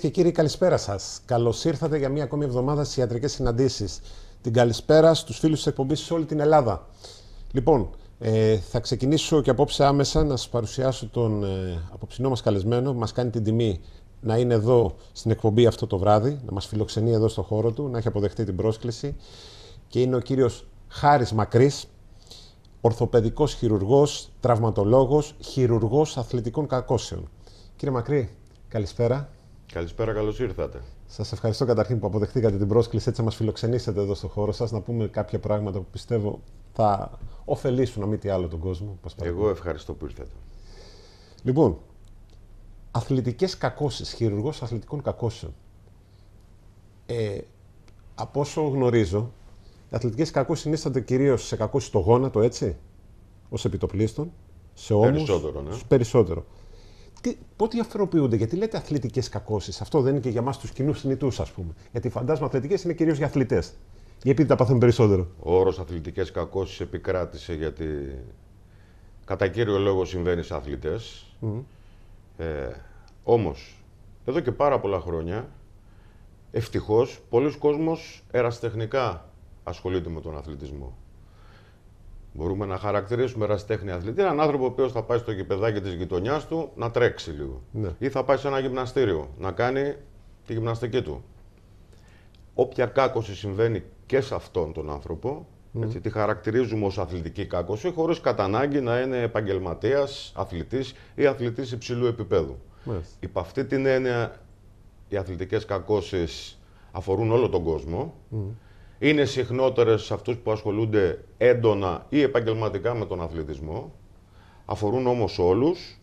και κύριοι, καλησπέρα σας. Καλώς ήρθατε για μία ακόμη εβδομάδα στις ιατρικές συναντήσεις. Την καλησπέρα στους φίλους της εκπομπής σε όλη την Ελλάδα. Λοιπόν, ε, θα ξεκινήσω και απόψε άμεσα να σας παρουσιάσω τον ε, απόψινό μας καλεσμένο που μας κάνει την τιμή να είναι εδώ στην εκπομπή αυτό το βράδυ, να μας φιλοξενεί εδώ στο χώρο του, να έχει αποδεχτεί την πρόσκληση. Και είναι ο κύριος Χάρης Μακρύς, ορθοπαιδικός χειρουργός, τραυματολόγος, χειρουργός αθλητικών κακώσεων. Κύριε Μακρύ, καλησπέρα. Καλησπέρα, καλώς ήρθατε. Σας ευχαριστώ καταρχήν που αποδεχτήκατε την πρόσκληση έτσι να μας φιλοξενήσετε εδώ στο χώρο σας, να πούμε κάποια πράγματα που πιστεύω θα ωφελήσουν, να μην τι άλλο, τον κόσμο. Εγώ ευχαριστώ που ήρθατε. Λοιπόν, αθλητικές κακώσεις, χειρουργός αθλητικών κακώσεων. Ε, από όσο γνωρίζω, οι αθλητικές κακώσεις συνίστανται κυρίως σε κακώσεις στο γόνατο, έτσι, ως επιτοπλίστων, σε όμω. ναι. περισσότερο. Πότι διαφοροποιούνται, γιατί λέτε αθλητικές κακώσεις. Αυτό δεν είναι και για εμά τους κοινούς θνητού, ας πούμε. Γιατί φαντάζομαι αθλητικές είναι κυρίως για αθλητές. Ή επειδή τα παθαίνουν περισσότερο. Ο όρος αθλητικές κακώσεις επικράτησε γιατί κατά κύριο λόγο συμβαίνει σε αθλητές. Ε, Όμως, εδώ και πάρα πολλά χρόνια, ευτυχώς, πολλοί κόσμοι εραστεχνικά ασχολείται με τον αθλητισμό. Μπορούμε να χαρακτηρίσουμε ερασιτέχνη αθλητή έναν άνθρωπο ο οποίος θα πάει στο γηπεδάκι της γειτονιάς του να τρέξει λίγο. Ναι. Ή θα πάει σε ένα γυμναστήριο να κάνει τη γυμναστική του. Όποια κάκωση συμβαίνει και σε αυτόν τον άνθρωπο, mm. έτσι, τη χαρακτηρίζουμε ως αθλητική κάκωση, χωρίς κατά ανάγκη να είναι αθλητής ή αθητή υψηλού επιπέδου. ή αθλητής υψηλού επίπεδου. Yes. Υπ' αυτή την έννοια, οι αθλητικές κακώσεις αφορούν όλο τον κόσμο είναι συχνότερες σε αυτούς που ασχολούνται έντονα ή επαγγελματικά με τον αθλητισμό, αφορούν όμως όλους,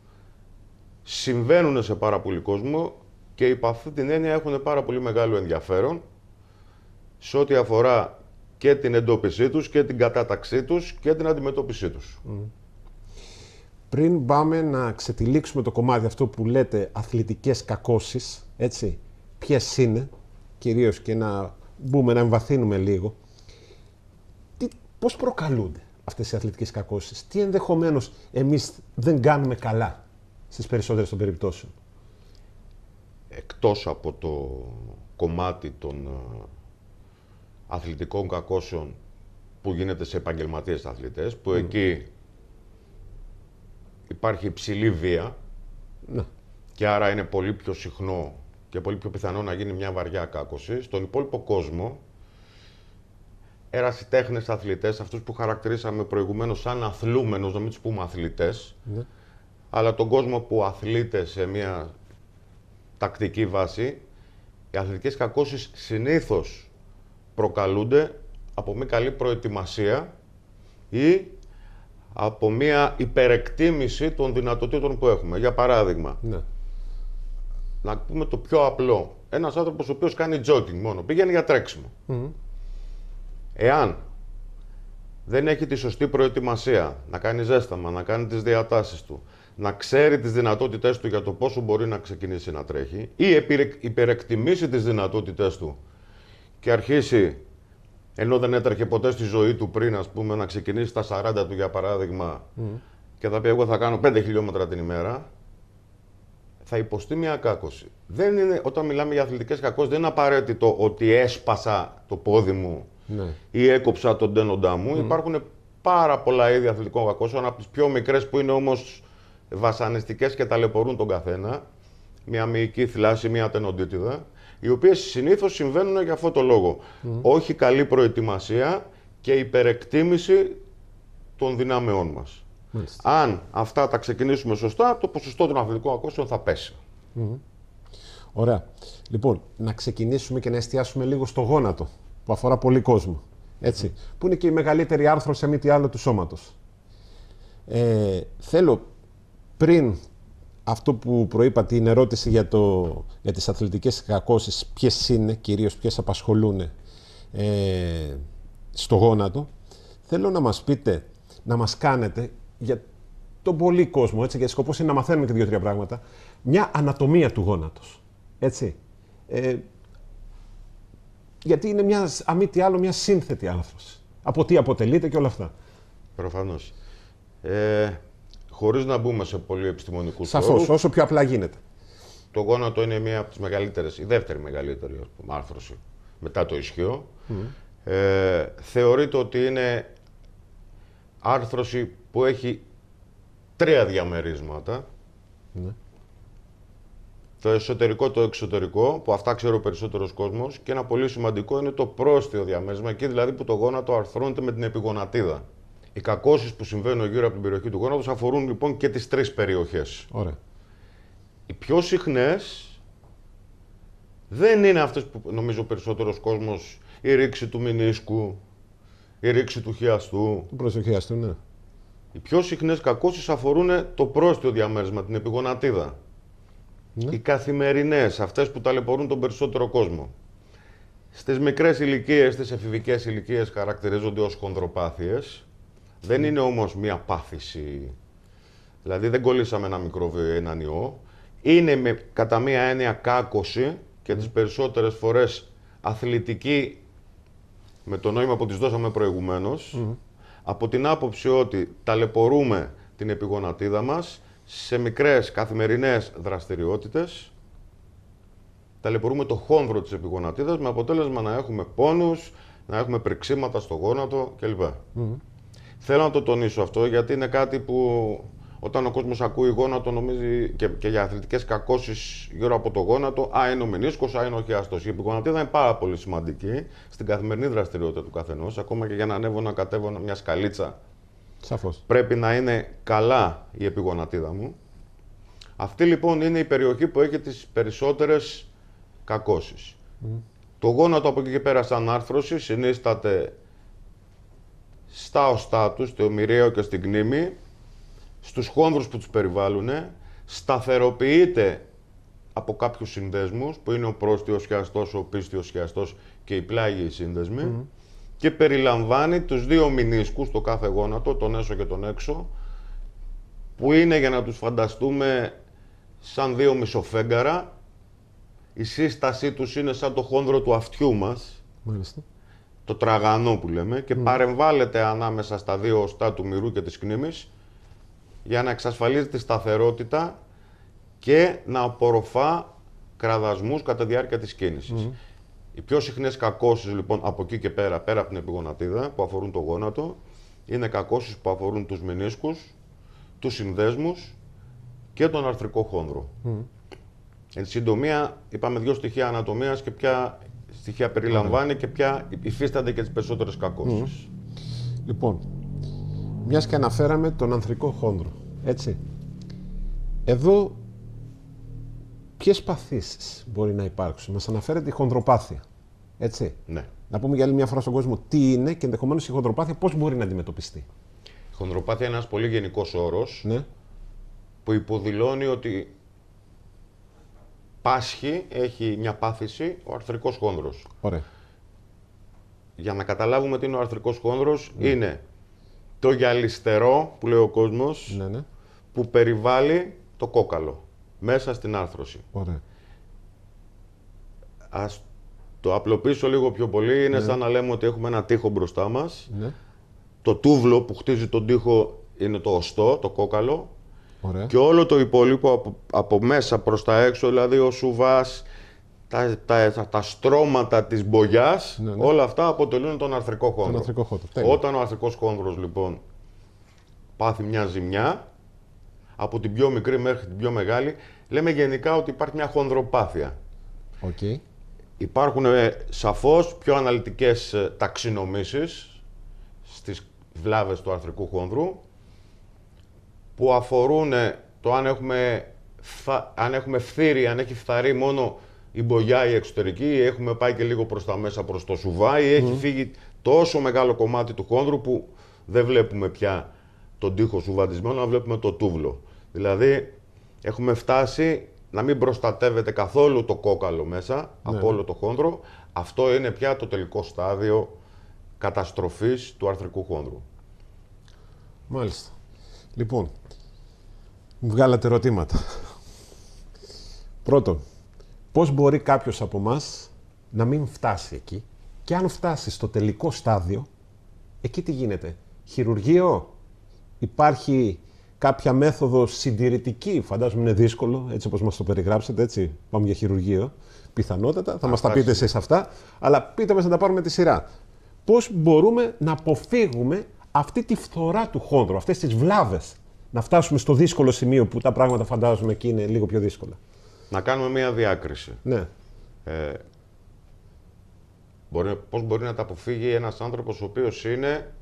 συμβαίνουν σε πάρα πολύ κόσμο και υπ' αυτή την έννοια έχουν πάρα πολύ μεγάλο ενδιαφέρον σε ό,τι αφορά και την εντόπισή τους και την κατάταξή τους και την αντιμετώπιση τους. Πριν πάμε να ξετυλίξουμε το κομμάτι αυτό που λέτε αθλητικές κακώσεις, έτσι, ποιες είναι, κυρίως και να μπούμε, να εμβαθύνουμε λίγο, Πώς προκαλούνται αυτές οι αθλητικές κακώσεις, τι ενδεχομένως εμείς δεν κάνουμε καλά στις περισσότερες των περιπτώσεων. Εκτός από το κομμάτι των ε, αθλητικών κακώσεων που γίνεται σε επαγγελματίες αθλητές, που ναι. εκεί υπάρχει υψηλή βία ναι. και άρα είναι πολύ πιο συχνό και πολύ πιο πιθανό να γίνει μια βαριά κάκωση, Στον υπόλοιπο κόσμο, ερασιτέχνες, αθλητές, αυτούς που χαρακτηρίσαμε προηγουμένως σαν αθλούμενους, να μην τους πούμε αθλητές, ναι. αλλά τον κόσμο που αθλείται σε μια τακτική βάση, οι αθλητικές κακώσεις συνήθως προκαλούνται από μια καλή προετοιμασία ή από μια υπερεκτίμηση των δυνατοτήτων που έχουμε. Για παράδειγμα, ναι να πούμε το πιο απλό. Ένας άνθρωπος ο οποίος κάνει jogging μόνο, πήγαινε για τρέξιμο. Εάν δεν έχει τη σωστή προετοιμασία, να κάνει ζέσταμα, να κάνει τις διατάσεις του, να ξέρει τις δυνατότητές του για το πόσο μπορεί να ξεκινήσει να τρέχει ή υπερεκτιμήσει τις δυνατότητές του και αρχίσει ενώ δεν έτρεχε ποτέ στη ζωή του πριν, ας πούμε, να ξεκινήσει τα 40 του για παράδειγμα και θα πει εγώ θα κάνω 5 χιλιόμετρα την ημέρα, θα υποστεί μια κάκωση. Δεν είναι, όταν μιλάμε για αθλητικές κακώσεις, δεν είναι απαραίτητο ότι έσπασα το πόδι μου ναι. ή έκοψα τον τένοντά μου. Mm. Υπάρχουν πάρα πολλά είδη αθλητικών κακώσεων, από τις πιο μικρές που είναι όμως βασανιστικές και ταλαιπωρούν τον καθένα. Μια μυϊκή θλάση, μια τενοντίτιδα, οι οποίες συνήθως συμβαίνουν για αυτό το λόγο. Ναι. Όχι καλή προετοιμασία και υπερεκτίμηση των δυνάμεών μας. Μάλιστα. Αν αυτά τα ξεκινήσουμε σωστά, το ποσοστό των αθλητικών ακούσεων θα πεσει Ωραία. Λοιπόν, να ξεκινήσουμε και να εστιάσουμε λίγο στο γόνατο που αφορά πολύ κόσμο. που είναι και η μεγαλύτερη άρθρωση, μη τι άλλο, του σώματος. Ε, θέλω πριν αυτό που προείπα την ερώτηση για, το, για τις αθλητικές κακώσεις, ποιες είναι κυρίως, ποιες απασχολούν ε, στο γόνατο, θέλω να μας πείτε, να μας κάνετε για τον πολύ κόσμο, έτσι, γιατί σκοπός είναι να μαθαίνουμε και δύο-τρία πράγματα, μια ανατομία του γόνατος. Έτσι. Ε, γιατί είναι μια, αμή τι άλλο, μια σύνθετη άρθρωση. Από τι αποτελείται και όλα αυτά. Προφανώς. Ε, Χωρίς να μπούμε σε πολύ επιστημονικούς Σαφώς, όσο πιο απλά γίνεται. Το γόνατο είναι μία από τις μεγαλύτερες, η δεύτερη μεγαλύτερη άρθρωση μετά το ισχυό. Ε, θεωρείται ότι είναι άρθρωση που έχει τρία διαμερίσματα. Ναι. Το εσωτερικό, το εξωτερικό, που αυτά ξέρει ο περισσότερος κόσμος. Και ένα πολύ σημαντικό είναι το πρόστιο διαμέρισμα, εκεί δηλαδή που το γόνατο αρθρώνεται με την επιγονατίδα. Οι κακώσεις που συμβαίνουν γύρω από την περιοχή του γόνατος αφορούν λοιπόν και τις τρεις περιοχές. Ωραία. Οι πιο συχνές δεν είναι αυτές που νομίζω ο περισσότερος κόσμος. Η ρήξη του μηνίσκου, η ρήξη του χιαστού. Του προσεχιαστού, ναι. Οι πιο συχνές κακώσεις αφορούν το πρόστιο διαμέρισμα, την επιγονατίδα. Ναι. Οι καθημερινές, αυτές που ταλαιπωρούν τον περισσότερο κόσμο. Στις μικρές ηλικίες, στις εφηβικές ηλικίες χαρακτηρίζονται ως χονδροπάθειες. Δεν ναι. είναι όμως μία πάθηση. Δηλαδή δεν κολλήσαμε ένα μικρό έναν ιό. Είναι με, κατά μία έννοια κάκωση και τις περισσότερες φορές αθλητική με το νόημα που τις δώσαμε προηγουμένως. Από την άποψη ότι ταλαιπωρούμε την επιγονατίδα μας σε μικρές καθημερινές δραστηριότητες, ταλαιπωρούμε το χόμβρο της επιγονατίδας με αποτέλεσμα να έχουμε πόνους, να έχουμε πρεξίματα στο γόνατο κλπ. Mm. Θέλω να το τονίσω αυτό γιατί είναι κάτι που όταν ο κόσμος ακούει γόνατο, νομίζει και, και για αθλητικές κακώσεις γύρω από το γόνατο, α είναι ο μενίσκο, α είναι ο χιάστο. Η επιγονατίδα είναι πάρα πολύ σημαντική στην καθημερινή δραστηριότητα του καθενός. Ακόμα και για να ανέβω να κατέβω μια σκαλίτσα. Πρέπει να είναι καλά η επιγονατίδα μου. Αυτή λοιπόν είναι η περιοχή που έχει τις περισσότερες κακώσεις. Το γόνατο από εκεί και πέρα σαν άρθρωση συνίσταται στα οστά τους, στο μοιραίο και στην κνήμη, στους χόνδρους που τους περιβάλλουν, σταθεροποιείται από κάποιους συνδέσμους, που είναι ο πρόστιος χιαστός, ο πίστιος χιαστός και οι πλάγιοι σύνδεσμοι, και περιλαμβάνει τους δύο μηνίσκους, το κάθε γόνατο, τον έσω και τον έξω, που είναι για να τους φανταστούμε σαν δύο μισοφέγγαρα, η σύστασή τους είναι σαν το χόνδρο του αυτιού μας, το τραγανό που λέμε, και mm. παρεμβάλλεται ανάμεσα στα δύο οστά του μυρού και της κνήμης, για να εξασφαλίζει τη σταθερότητα και να απορροφά κραδασμούς κατά τη διάρκεια της κινησης Οι πιο συχνές κακώσεις λοιπόν από εκεί και πέρα, πέρα από την επιγονατίδα που αφορούν το γόνατο, είναι κακώσεις που αφορούν τους μηνίσκους, τους συνδέσμους και τον αρθρικό χόνδρο. Mm. Εν συντομία, είπαμε δύο στοιχεία ανατομίας και ποια στοιχεία περιλαμβάνει και ποια υφίστανται και τις περισσότερες κακώσεις. Λοιπόν, μιας και αναφέραμε τον ανθρικό χόνδρο, έτσι. Εδώ ποιες παθήσεις μπορεί να υπάρξουν. Μας αναφέρεται η χονδροπάθεια, έτσι. Ναι. Να πούμε για άλλη μια φορά στον κόσμο τι είναι και ενδεχομένως η χονδροπάθεια πώς μπορεί να αντιμετωπιστεί. Η χονδροπάθεια είναι ένας πολύ γενικός όρος ναι. που υποδηλώνει ότι πάσχει, έχει μια πάθηση ο αρθρικός χόνδρος. Ωραία. Για να καταλάβουμε τι είναι ο αρθρικός χόνδρος, ναι. είναι το γυαλιστερό που λέει ο κόσμος ναι, ναι. που περιβάλλει το κόκαλο μέσα στην άρθρωση. Ωραία. Ας το απλοποιήσω λίγο πιο πολύ. Είναι ναι. σαν να λέμε ότι έχουμε ένα τοίχο μπροστά μας. Ναι. Το τούβλο που χτίζει τον τοίχο είναι το οστό, το κόκαλο. Ωραία. Και όλο το υπόλοιπο από, από μέσα προς τα έξω, δηλαδή ο σουβάς, τα, τα, τα στρώματα της μπογιάς, ναι, ναι. όλα αυτά αποτελούν τον αρθρικό χώρο. Τον αρθρικό Όταν ο αρθρικός χώρο λοιπόν πάθει μια ζημιά, από την πιο μικρή μέχρι την πιο μεγάλη, λέμε γενικά ότι υπάρχει μια χονδροπάθεια. Okay. Υπάρχουν ε, σαφώς πιο αναλυτικές ε, ταξινομήσεις στις βλάβες του αρθρικού χονδρού, που αφορούν ε, το αν έχουμε, αν έχουμε φθήρι, αν έχει φθαρεί μόνο η μπογιά η εξωτερική, έχουμε πάει και λίγο προς τα μέσα, προς το σουβάι, mm. έχει φύγει τόσο μεγάλο κομμάτι του χόνδρου που δεν βλέπουμε πια τον τοίχο σουβαντισμένο, αλλά βλέπουμε το τούβλο. Δηλαδή έχουμε φτάσει να μην προστατεύεται καθόλου το κόκαλο μέσα ναι, από ναι. όλο το χόνδρο. Αυτό είναι πια το τελικό στάδιο καταστροφής του αρθρικού χόνδρου. Μάλιστα. Λοιπόν, βγάλατε ερωτήματα. Πρώτον, Πώς μπορεί κάποιος από εμάς να μην φτάσει εκεί και αν φτάσει στο τελικό στάδιο, εκεί τι γίνεται. Χειρουργείο, υπάρχει κάποια μέθοδο συντηρητική, φαντάζομαι είναι δύσκολο, έτσι όπως μας το περιγράψετε, έτσι, πάμε για χειρουργείο, πιθανότατα, θα Α, μας τα πείτε εσείς αυτά, αλλά πείτε μας να τα πάρουμε τη σειρά. Πώς μπορούμε να αποφύγουμε αυτή τη φθορά του χόνδρου, αυτές τις βλάβες, να φτάσουμε στο δύσκολο σημείο που τα πράγματα φαντάζομαι εκεί είναι λίγο πιο δύσκολα. Να κάνουμε μία διάκριση. Ναι. Ε, μπορεί, πώς μπορεί να τα αποφύγει ένας άνθρωπος ο οποίος είναι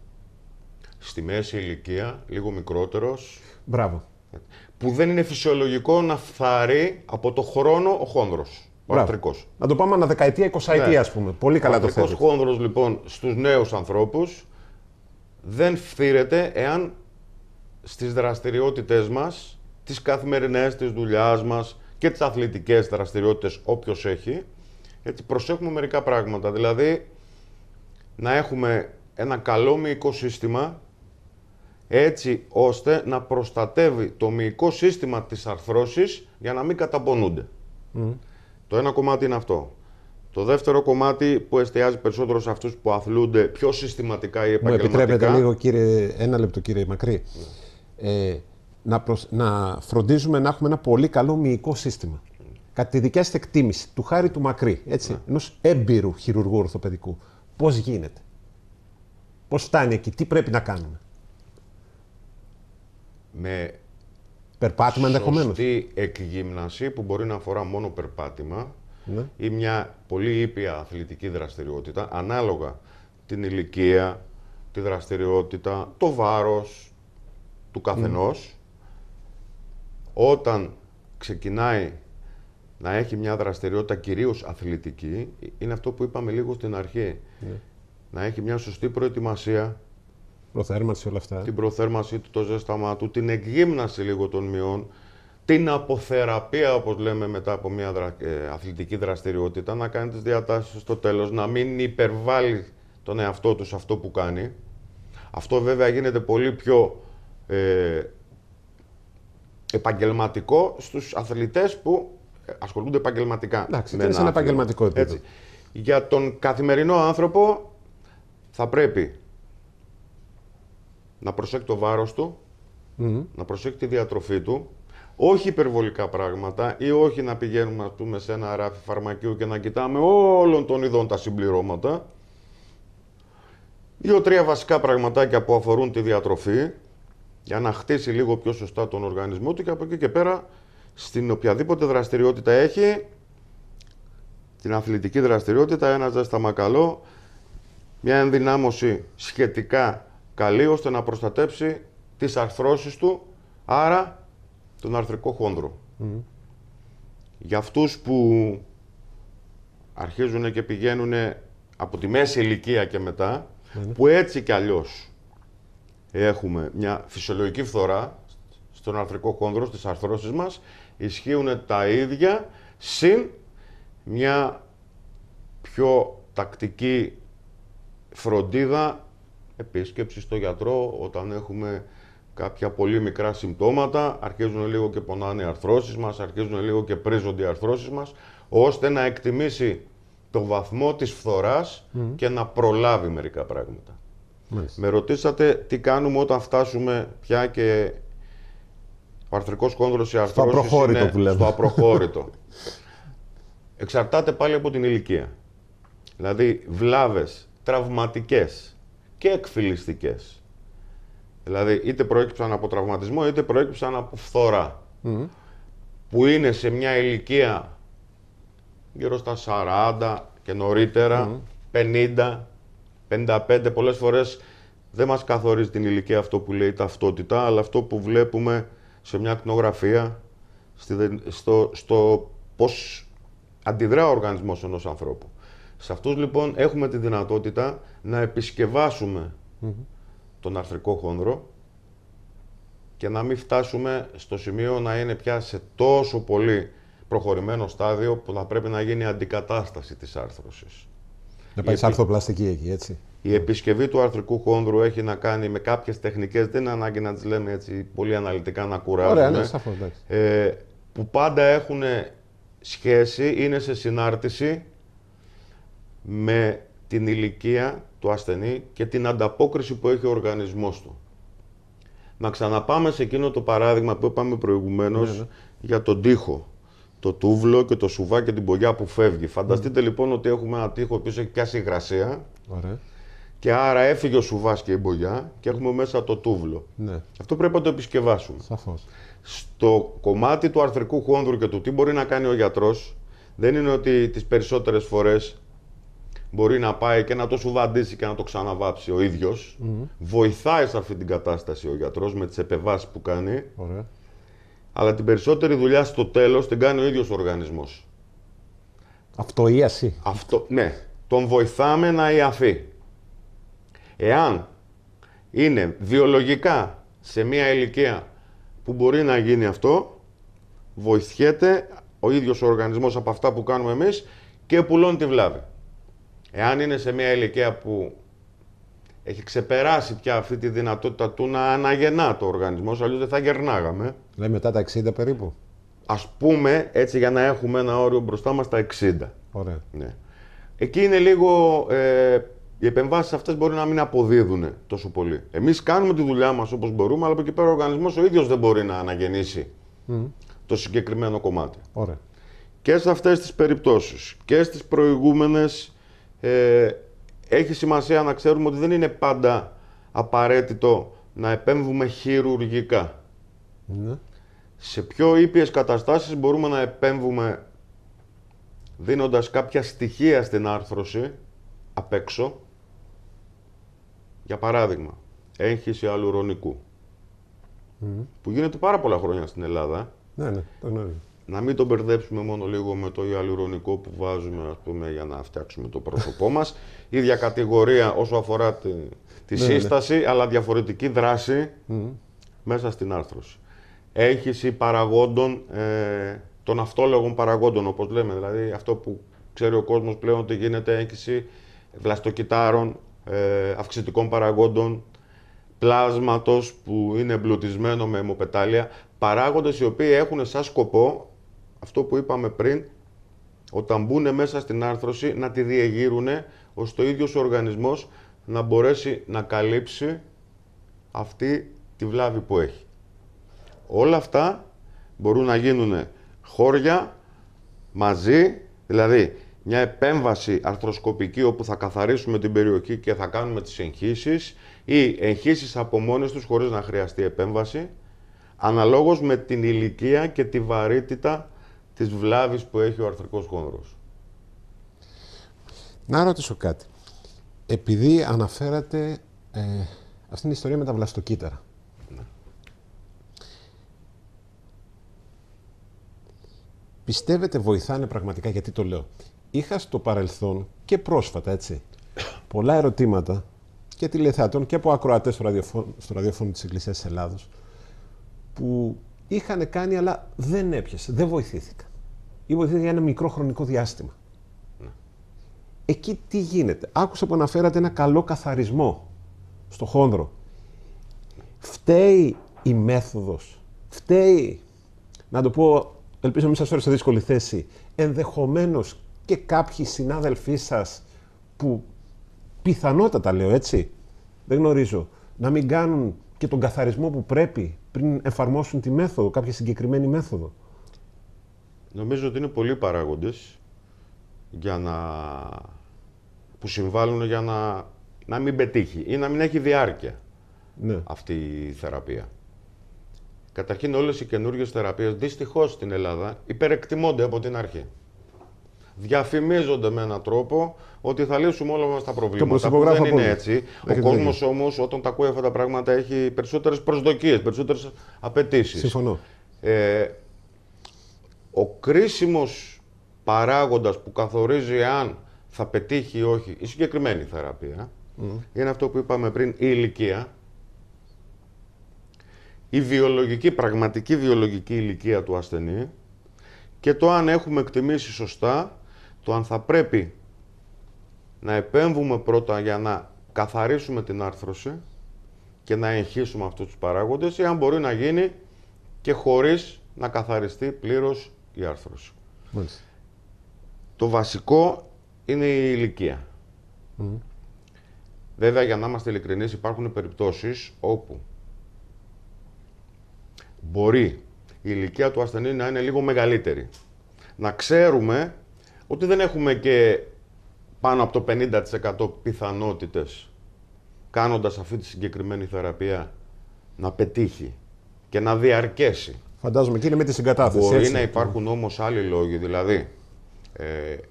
στη μέση ηλικία, λίγο μικρότερος. Μπράβο. Που δεν είναι φυσιολογικό να φθαρεί από το χρόνο ο χόνδρος. Ο Να το πάμε ένα δεκαετία, εικοσαετία ναι. ας πούμε. Πολύ καλά ο το Ο χόνδρος λοιπόν στους νέους ανθρώπους δεν φθήρεται εάν στις δραστηριότητες μας, τις καθημερινές της δουλειάς μας, και τις αθλητικές δραστηριότητες όποιος έχει, έτσι προσέχουμε μερικά πράγματα. Δηλαδή, να έχουμε ένα καλό μυϊκό σύστημα, έτσι ώστε να προστατεύει το μυϊκό σύστημα της αρθρώσης για να μην καταπονούνται. Το ένα κομμάτι είναι αυτό. Το δεύτερο κομμάτι που εστιάζει περισσότερο σε αυτούς που αθλούνται πιο συστηματικά ή επαγγελματικά... Μου επιτρέπετε λίγο, κύριε, ένα λεπτό κύριε Μακρύ. Ναι. Ε, να, να φροντίζουμε να έχουμε ένα πολύ καλό μυϊκό σύστημα. Κατά τη δικιά σας εκτίμηση, του χάρη του μακρύ, έτσι, ναι. ενός έμπειρου χειρουργού ορθοπαιδικού, πώς γίνεται, πώς φτάνει εκεί, τι πρέπει να κάνουμε. Με περπάτημα ενδεχομένω. Σωστή εκγύμναση που μπορεί να αφορά μόνο περπάτημα ναι. ή μια πολύ ήπια αθλητική δραστηριότητα, ανάλογα την ηλικία, τη δραστηριότητα, το βάρος του ναι. καθενός όταν ξεκινάει να έχει μια δραστηριότητα κυρίως αθλητική, είναι αυτό που είπαμε λίγο στην αρχή. Ναι. Να έχει μια σωστή προετοιμασία. Προθέρμανση όλα αυτά. Την προθέρμανση του, το ζέσταμα του, την εκγύμναση λίγο των μειών, την αποθεραπεία, όπως λέμε μετά από μια ε, αθλητική δραστηριότητα, να κάνει τις διατάσεις στο τέλος, να μην υπερβάλλει τον εαυτό του σε αυτό που κάνει. Αυτό βέβαια γίνεται πολύ πιο ε, επαγγελματικό στους αθλητές που ασχολούνται επαγγελματικά. Εντάξει, με ένα, επαγγελματικό επίπεδο. Έτσι. Για τον καθημερινό άνθρωπο θα πρέπει να προσέχει το βάρος του, να προσέχει τη διατροφή του, όχι υπερβολικά πράγματα ή όχι να πηγαίνουμε ας πούμε, σε ένα ράφι φαρμακείου και να κοιτάμε όλων των ειδών τα συμπληρώματα. Δύο-τρία βασικά πραγματάκια που αφορούν τη διατροφή, για να χτίσει λίγο πιο σωστά τον οργανισμό του και από εκεί και πέρα στην οποιαδήποτε δραστηριότητα έχει, την αθλητική δραστηριότητα, ένα μακαλό μια ενδυνάμωση σχετικά καλή ώστε να προστατέψει τις αρθρώσεις του, άρα τον αρθρικό χόνδρο. Για αυτούς που αρχίζουν και πηγαίνουν από τη μέση ηλικία και μετά, ναι, ναι. που έτσι κι αλλιώς έχουμε μια φυσιολογική φθορά στον αρθρικό κόνδρο, στις αρθρώσεις μας, ισχύουν τα ίδια, συν μια πιο τακτική φροντίδα επίσκεψης στο γιατρό όταν έχουμε κάποια πολύ μικρά συμπτώματα, αρχίζουν λίγο και πονάνε οι αρθρώσεις μας, αρχίζουν λίγο και πρίζονται οι αρθρώσεις μας, ώστε να εκτιμήσει το βαθμό της φθοράς και να προλάβει μερικά πράγματα. Με ρωτήσατε τι κάνουμε όταν φτάσουμε πια και ο αρθρικός η στο απροχώρητο είναι στο απροχώρητο. Εξαρτάται πάλι από την ηλικία. Δηλαδή βλάβες τραυματικές και εκφυλιστικές. Δηλαδή είτε προέκυψαν από τραυματισμό είτε προέκυψαν από φθορά. Που είναι σε μια ηλικία γύρω στα 40 και νωρίτερα, 50, 55 πολλές φορές δεν μας καθορίζει την ηλικία αυτό που λέει ταυτότητα, αλλά αυτό που βλέπουμε σε μια κοινογραφία, στο, στο πώς αντιδρά ο οργανισμός ενός ανθρώπου. Σε αυτούς λοιπόν έχουμε τη δυνατότητα να επισκευασουμε τον αρθρικό χόνδρο και να μην φτάσουμε στο σημείο να είναι πια σε τόσο πολύ προχωρημένο στάδιο που θα πρέπει να γίνει αντικατάσταση της άρθρωσης. Να πάει αρθροπλαστική εκεί, έτσι. Η επισκευή του αρθρικού χόνδρου έχει να κάνει με κάποιες τεχνικές, δεν είναι ανάγκη να τις λέμε έτσι πολύ αναλυτικά να κουράζουμε. Ωραία, ναι, σαφώς, ε, που πάντα έχουν σχέση, είναι σε συνάρτηση με την ηλικία του ασθενή και την ανταπόκριση που έχει ο οργανισμός του. Να ξαναπάμε σε εκείνο το παράδειγμα που είπαμε προηγουμένως ναι, ναι. για τον τοίχο το τούβλο και το σουβά και την πογιά που φεύγει. Φανταστείτε λοιπόν ότι έχουμε ένα τείχο που έχει πιάσει υγρασία. Ωραία. Και άρα έφυγε ο σουβάς και η μπογιά και έχουμε μέσα το τούβλο. Ναι. Αυτό πρέπει να το επισκευάσουμε. Σαφώς. Στο κομμάτι του αρθρικού χόνδρου και του τι μπορεί να κάνει ο γιατρός, δεν είναι ότι τις περισσότερες φορές μπορεί να πάει και να το σουβαντήσει και να το ξαναβάψει ο ίδιος. Mm. Βοηθάει σε αυτή την κατάσταση ο γιατρός με τις επεμβάσεις που κάνει. Ωραία αλλά την περισσότερη δουλειά στο τέλος την κάνει ο ίδιος ο οργανισμός. Αυτό Αυτό, ναι. Τον βοηθάμε να ιαθεί. Εάν είναι βιολογικά σε μια ηλικία που μπορεί να γίνει αυτό, βοηθιέται ο ίδιος ο οργανισμός από αυτά που κάνουμε εμείς και πουλώνει τη βλάβη. Εάν είναι σε μια ηλικία που έχει ξεπεράσει πια αυτή τη δυνατότητα του να αναγεννά το οργανισμό, αλλιώς δεν θα γερνάγαμε. Λέμε ναι, μετά τα 60 περίπου. Ας πούμε έτσι για να έχουμε ένα όριο μπροστά μας τα 60. Ωραία. Ναι. Εκεί είναι λίγο. Ε, οι επεμβάσεις αυτές μπορεί να μην αποδίδουν τόσο πολύ. Εμείς κάνουμε τη δουλειά μας όπως μπορούμε, αλλά από εκεί πέρα ο οργανισμός ο ίδιος δεν μπορεί να αναγεννήσει το συγκεκριμένο κομμάτι. Ωραία. Και σε αυτές τις περιπτώσεις και στις προηγούμενες. Ε, έχει σημασία να ξέρουμε ότι δεν είναι πάντα απαραίτητο να επέμβουμε χειρουργικά. Ναι. Σε πιο ήπιες καταστάσεις μπορούμε να επέμβουμε δίνοντας κάποια στοιχεία στην άρθρωση απ' έξω. Για παράδειγμα, έγχυση αλουρονικού, mm. που γίνεται πάρα πολλά χρόνια στην Ελλάδα. Ναι, ναι, το γνωρίζω να μην τον μπερδέψουμε μόνο λίγο με το ιαλουρονικό που βάζουμε ας πούμε, για να φτιάξουμε το πρόσωπό μας. Ίδια κατηγορία όσο αφορά τη, τη ναι, ναι, ναι. σύσταση, ναι. αλλά διαφορετική δράση mm. μέσα στην άρθρωση. Έχηση παραγόντων, ε, των αυτόλογων παραγόντων όπως λέμε, δηλαδή αυτό που ξέρει ο κόσμος πλέον ότι γίνεται έγκυση βλαστοκυτάρων, ε, αυξητικών παραγόντων, πλάσματος που είναι εμπλουτισμένο με αιμοπετάλια, παράγοντες οι οποίοι έχουν σαν σκοπό αυτό που είπαμε πριν, όταν μπουν μέσα στην άρθρωση, να τη διεγείρουν ώστε ο ίδιος ο οργανισμός να μπορέσει να καλύψει αυτή τη βλάβη που έχει. Όλα αυτά μπορούν να γίνουν χώρια, μαζί, δηλαδή μια επέμβαση αρθροσκοπική όπου θα καθαρίσουμε την περιοχή και θα κάνουμε τις εγχύσεις ή εγχύσεις από μόνες τους χωρίς να χρειαστεί επέμβαση, αναλόγως με την ηλικία και τη βαρύτητα της βλάβης που έχει ο αρθρικός χόνδρος. Να ρωτήσω κάτι. Επειδή αναφέρατε ε, αυτήν την ιστορία με τα βλαστοκύτταρα. Ναι. Πιστεύετε βοηθάνε πραγματικά, γιατί το λέω. Είχα στο παρελθόν και πρόσφατα, έτσι, πολλά ερωτήματα και τηλεθεατών και από ακροατές στο ραδιοφώνο, στο της Εκκλησίας Ελλάδος που είχαν κάνει αλλά δεν έπιασε, δεν βοηθήθηκαν ή βοηθείτε για ένα μικρό χρονικό διάστημα. Ναι. Εκεί τι γίνεται. Άκουσα που αναφέρατε ένα καλό καθαρισμό στο χόνδρο. Φταίει η βοηθει για ενα μικρο χρονικο διαστημα εκει τι γινεται ακουσα Φταίει, να το πω, ελπίζω να μην σας φέρω σε δύσκολη θέση, ενδεχομένως και κάποιοι συνάδελφοί σας που πιθανότατα λέω έτσι, δεν γνωρίζω, να μην κάνουν και τον καθαρισμό που πρέπει πριν εφαρμόσουν τη μέθοδο, κάποια συγκεκριμένη μέθοδο. Νομίζω ότι είναι πολλοί παράγοντες για να... που συμβάλλουν για να... να μην πετύχει ή να μην έχει διάρκεια ναι. αυτή η θεραπεία. Καταρχήν όλες οι καινούργιες θεραπείες δυστυχώς στην Ελλάδα υπερεκτιμώνται από την αρχή. Διαφημίζονται με έναν τρόπο ότι θα λύσουμε όλα μας τα προβλήματα. Το που δεν είναι έτσι. Ο κόσμος όμως όταν τα ακούει αυτά τα πράγματα έχει περισσότερες προσδοκίες, περισσότερες απαιτήσεις. Συμφωνώ. Ε, ο κρίσιμος παράγοντας που καθορίζει αν θα πετύχει ή όχι η συγκεκριμένη θεραπεία είναι αυτό που είπαμε πριν, η ηλικία. Η βιολογική, πραγματική βιολογική ηλικία του ασθενή και το αν έχουμε εκτιμήσει σωστά, το αν θα πρέπει να επέμβουμε πρώτα για να καθαρίσουμε την άρθρωση και να εγχύσουμε αυτούς τους παράγοντες ή αν μπορεί να γίνει και χωρίς να καθαριστεί πλήρως η άρθρωση. Το βασικό είναι η ηλικία. Mm. Βέβαια, για να είμαστε ειλικρινείς, υπάρχουν περιπτώσεις όπου μπορεί η ηλικία του ασθενή να είναι λίγο μεγαλύτερη. Να ξέρουμε ότι δεν έχουμε και πάνω από το 50% πιθανότητες κάνοντας αυτή τη συγκεκριμένη θεραπεία να πετύχει και να διαρκέσει Φαντάζομαι και είναι με τη συγκατάθεση. Μπορεί έτσι. να υπάρχουν όμως άλλοι λόγοι. Δηλαδή, ε,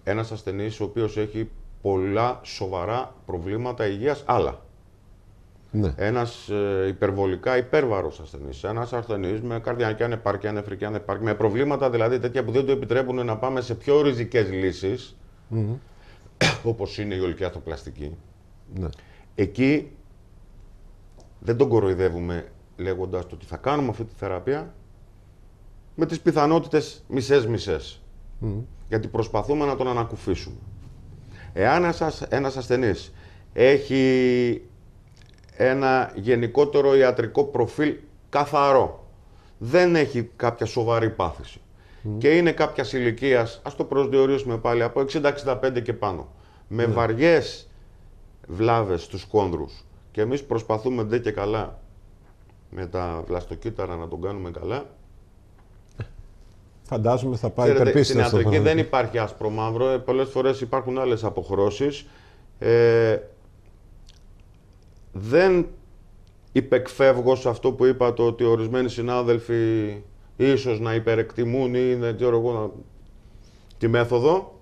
ένας ασθενής ο οποίος έχει πολλά σοβαρά προβλήματα υγείας άλλα. Ναι. Ένας ε, υπερβολικά υπέρβαρος ασθενής. Ένας ασθενής με καρδιακή ανεπάρκεια, ανεφρική ανεπάρκεια, με προβλήματα δηλαδή τέτοια που δεν του επιτρέπουν να πάμε σε πιο ριζικές λύσεις, mm-hmm. όπως είναι η ολική αθροπλαστική, Ναι. Εκεί δεν τον κοροϊδεύουμε λέγοντας ότι θα κάνουμε αυτή τη θεραπεία με τις πιθανότητες μισές-μισές. Γιατί προσπαθούμε να τον ανακουφίσουμε. Εάν ένας, ένας ασθενής έχει ένα γενικότερο ιατρικό προφίλ καθαρό, δεν έχει κάποια σοβαρή πάθηση και είναι κάποια ηλικίας, ας το προσδιορίσουμε πάλι, από 60-65 και πάνω, με mm. βαριές βλάβες στους κόνδρους και εμείς προσπαθούμε ντε και καλά με τα βλαστοκύτταρα να τον κάνουμε καλά, φαντάζομαι θα πάει υπερπίστευτο. Στην ιατρική δεν υπάρχει άσπρο μαύρο. Ε, Πολλές φορές υπάρχουν άλλες αποχρώσεις. Ε, δεν υπεκφεύγω σε αυτό που είπατε ότι ορισμένοι συνάδελφοι ίσως να υπερεκτιμούν ή δεν ξέρω εγώ, τη μέθοδο.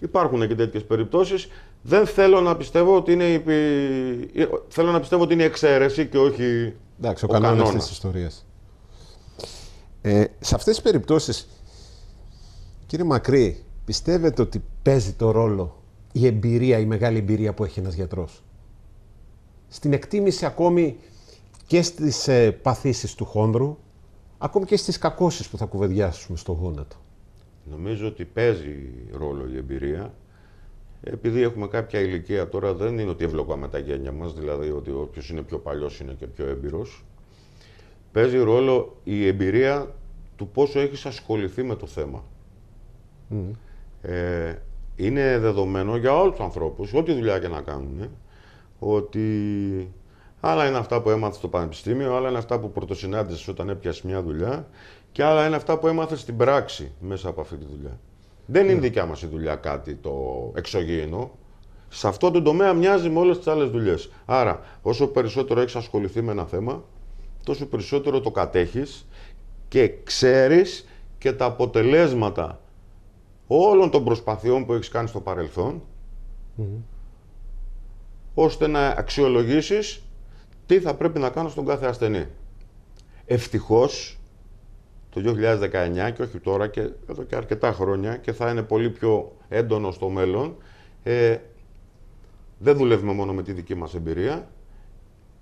Υπάρχουν και τέτοιες περιπτώσεις. Δεν θέλω να πιστεύω ότι είναι η, εξαίρεση και όχι Εντάξει, ο, ο κανόνας, της ε, σε αυτές τις περιπτώσεις Κύριε Μακρύ, πιστεύετε ότι παίζει το ρόλο η εμπειρία, η μεγάλη εμπειρία που έχει ένας γιατρός. Στην εκτίμηση ακόμη και στις ε, παθήσεις του χόνδρου, ακόμη και στις κακώσεις που θα κουβεντιάσουμε στο γόνατο. Νομίζω ότι παίζει ρόλο η εμπειρία, επειδή έχουμε κάποια ηλικία τώρα, δεν είναι ότι ευλογάμε τα γένια μας, δηλαδή ότι όποιος είναι πιο παλιός είναι και πιο έμπειρος. Παίζει ρόλο η εμπειρία του πόσο έχεις ασχοληθεί με το θέμα. Ε, είναι δεδομένο για όλους τους ανθρώπους, ό,τι δουλειά και να κάνουν, ότι άλλα είναι αυτά που έμαθες στο πανεπιστήμιο, άλλα είναι αυτά που πρωτοσυνάντησες όταν έπιασες μια δουλειά και άλλα είναι αυτά που έμαθες στην πράξη μέσα από αυτή τη δουλειά. Δεν είναι ναι. δικιά μας η δουλειά κάτι το εξωγήινο. Σε αυτό το τομέα μοιάζει με όλες τις άλλες δουλειές. Άρα, όσο περισσότερο έχεις ασχοληθεί με ένα θέμα, τόσο περισσότερο το κατέχεις και ξέρεις και τα αποτελέσματα όλων των προσπαθειών που έχεις κάνει στο παρελθον ώστε να αξιολογήσεις τι θα πρέπει να κάνω στον κάθε ασθενή. Ευτυχώς το 2019 και όχι τώρα και εδώ και αρκετά χρόνια και θα είναι πολύ πιο έντονο στο μέλλον ε, δεν δουλεύουμε μόνο με τη δική μας εμπειρία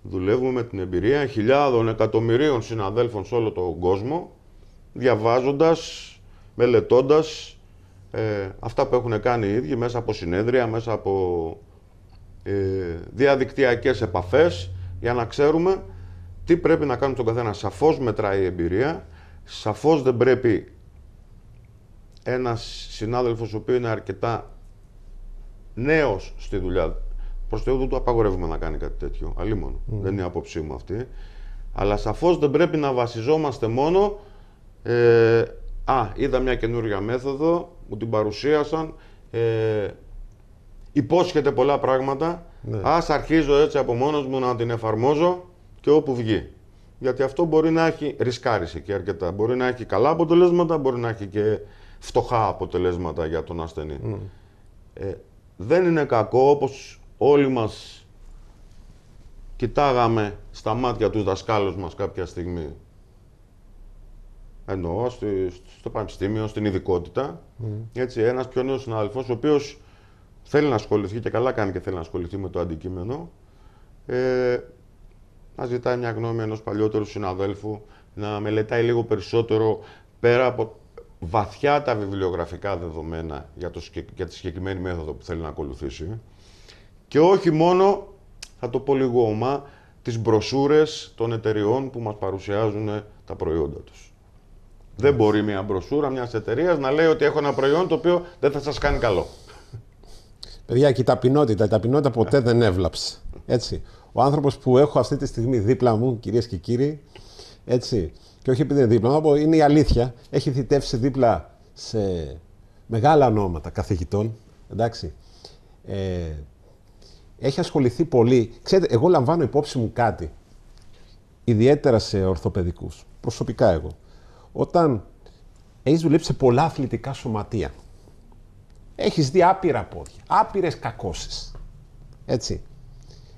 δουλεύουμε με την εμπειρία χιλιάδων εκατομμυρίων συναδέλφων σε όλο τον κόσμο διαβάζοντας, μελετώντας ε, αυτά που έχουν κάνει οι ίδιοι μέσα από συνέδρια, μέσα από ε, διαδικτυακές επαφές για να ξέρουμε τι πρέπει να κάνουμε τον καθένα. Σαφώς μετράει η εμπειρία, σαφώς δεν πρέπει ένας συνάδελφος ο οποίος είναι αρκετά νέος στη δουλειά προς το του απαγορεύουμε να κάνει κάτι τέτοιο, αλίμονο. Mm. Δεν είναι η άποψή μου αυτή. Αλλά σαφώς δεν πρέπει να βασιζόμαστε μόνο ε, Α, είδα μια καινούργια μέθοδο, μου την παρουσίασαν. Ε, υπόσχεται πολλά πράγματα. Ναι. Ας αρχίζω έτσι από μόνος μου να την εφαρμόζω και όπου βγει. Γιατί αυτό μπορεί να έχει ρισκάριση και αρκετά. Μπορεί να έχει καλά αποτελέσματα, μπορεί να έχει και φτωχά αποτελέσματα για τον ασθενή. Ναι. Ε, δεν είναι κακό, όπως όλοι μας κοιτάγαμε στα μάτια τους δασκάλους μας κάποια στιγμή εννοώ στο πανεπιστήμιο, στην ειδικότητα. Mm. Έτσι, ένας πιο νέος συναδελφό, ο οποίος θέλει να ασχοληθεί και καλά κάνει και θέλει να ασχοληθεί με το αντικείμενο, ε, να ζητάει μια γνώμη ενός παλιότερου συναδέλφου, να μελετάει λίγο περισσότερο πέρα από βαθιά τα βιβλιογραφικά δεδομένα για, το, για τη συγκεκριμένη μέθοδο που θέλει να ακολουθήσει και όχι μόνο, θα το πω λίγο ομά, τις μπροσούρες των εταιριών που μας παρουσιάζουν τα προϊόντα τους. Δεν μπορεί μια μπροσούρα μιας εταιρείας να λέει ότι έχω ένα προϊόν το οποίο δεν θα σας κάνει καλό. Παιδιά, και η ταπεινότητα. Η ταπεινότητα ποτέ δεν έβλαψε. Έτσι. Ο άνθρωπος που έχω αυτή τη στιγμή δίπλα μου, κυρίες και κύριοι, έτσι, και όχι επειδή είναι δίπλα μου, είναι η αλήθεια. Έχει θητεύσει δίπλα σε μεγάλα ονόματα καθηγητών. Εντάξει. Ε, έχει ασχοληθεί πολύ. Ξέρετε, εγώ λαμβάνω υπόψη μου κάτι. Ιδιαίτερα σε ορθοπαιδικούς. Προσωπικά εγώ όταν έχεις δουλέψει σε πολλά αθλητικά σωματεία, έχεις δει άπειρα πόδια, άπειρες κακώσεις. Έτσι.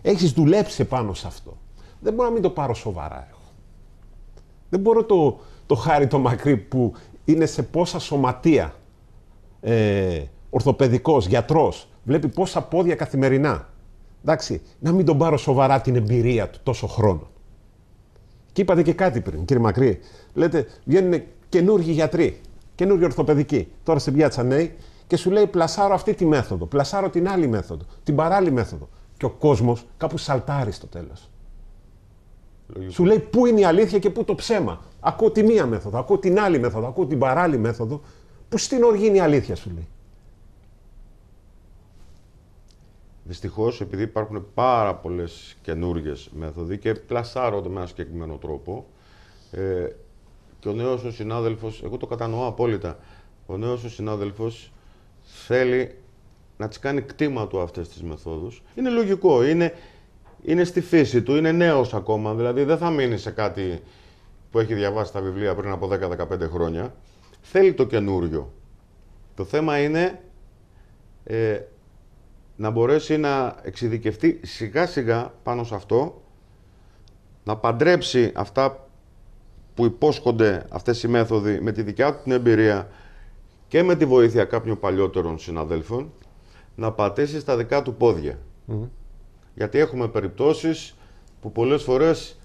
Έχεις δουλέψει πάνω σε αυτό. Δεν μπορώ να μην το πάρω σοβαρά. Εγώ. Δεν μπορώ το, το χάρη το μακρύ που είναι σε πόσα σωματεία ε, ορθοπαιδικός, γιατρός, βλέπει πόσα πόδια καθημερινά. Εντάξει, να μην τον πάρω σοβαρά την εμπειρία του τόσο χρόνο. Και είπατε και κάτι πριν, κύριε Μακρύ. Λέτε, βγαίνουν καινούργιοι γιατροί, καινούργιοι ορθοπαιδικοί. Τώρα σε πιάτσα νέοι και σου λέει πλασάρω αυτή τη μέθοδο, πλασάρω την άλλη μέθοδο, την παράλληλη μέθοδο. Και ο κόσμος κάπου σαλτάρει στο τέλος. Σου λέει πού είναι η αλήθεια και πού το ψέμα. Ακούω τη μία μέθοδο, ακούω την άλλη μέθοδο, ακούω την παράλληλη μέθοδο, που στην οργή είναι η αλήθεια, σου λέει. Δυστυχώς, επειδή υπάρχουν πάρα πολλές καινούργιες μέθοδοι και πλασάρονται με ένα συγκεκριμένο τρόπο, ε, και ο νέος ο συνάδελφος, εγώ το κατανοώ απόλυτα, ο νέος ο συνάδελφος θέλει να τι κάνει κτήμα του αυτές τις μεθόδους. Είναι λογικό, είναι, είναι στη φύση του, είναι νέος ακόμα, δηλαδή δεν θα μείνει σε κάτι που έχει διαβάσει τα βιβλία πριν από 10-15 χρόνια. Θέλει το καινούριο. Το θέμα είναι ε, να μπορέσει να εξειδικευτεί σιγά σιγά πάνω σε αυτό, να παντρέψει αυτά που υπόσχονται αυτές οι μέθοδοι με τη δικιά του την εμπειρία και με τη βοήθεια κάποιων παλιότερων συναδέλφων, να πατήσει στα δικά του πόδια. Γιατί έχουμε περιπτώσεις που πολλές φορές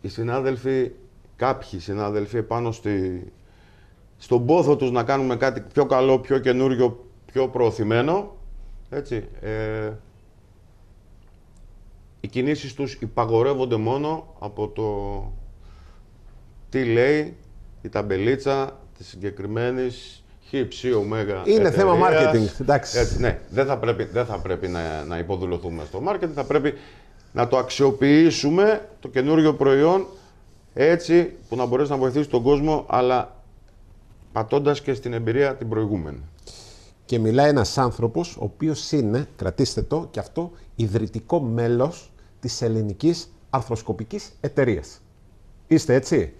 οι συνάδελφοι, κάποιοι συνάδελφοι πάνω στη, στον πόθο τους να κάνουμε κάτι πιο καλό, πιο καινούριο, πιο προωθημένο, έτσι. Ε, οι κινήσεις τους υπαγορεύονται μόνο από το τι λέει η ταμπελίτσα της συγκεκριμένης χυψή ωμέγα Είναι θέμα marketing, εντάξει. ναι, δεν θα πρέπει, δεν θα πρέπει να, να υποδουλωθούμε στο marketing, θα πρέπει να το αξιοποιήσουμε το καινούριο προϊόν έτσι που να μπορέσει να βοηθήσει τον κόσμο, αλλά πατώντας και στην εμπειρία την προηγούμενη και μιλάει ένας άνθρωπος ο οποίος είναι, κρατήστε το και αυτό, ιδρυτικό μέλος της ελληνικής αρθροσκοπικής εταιρείας. Είστε έτσι,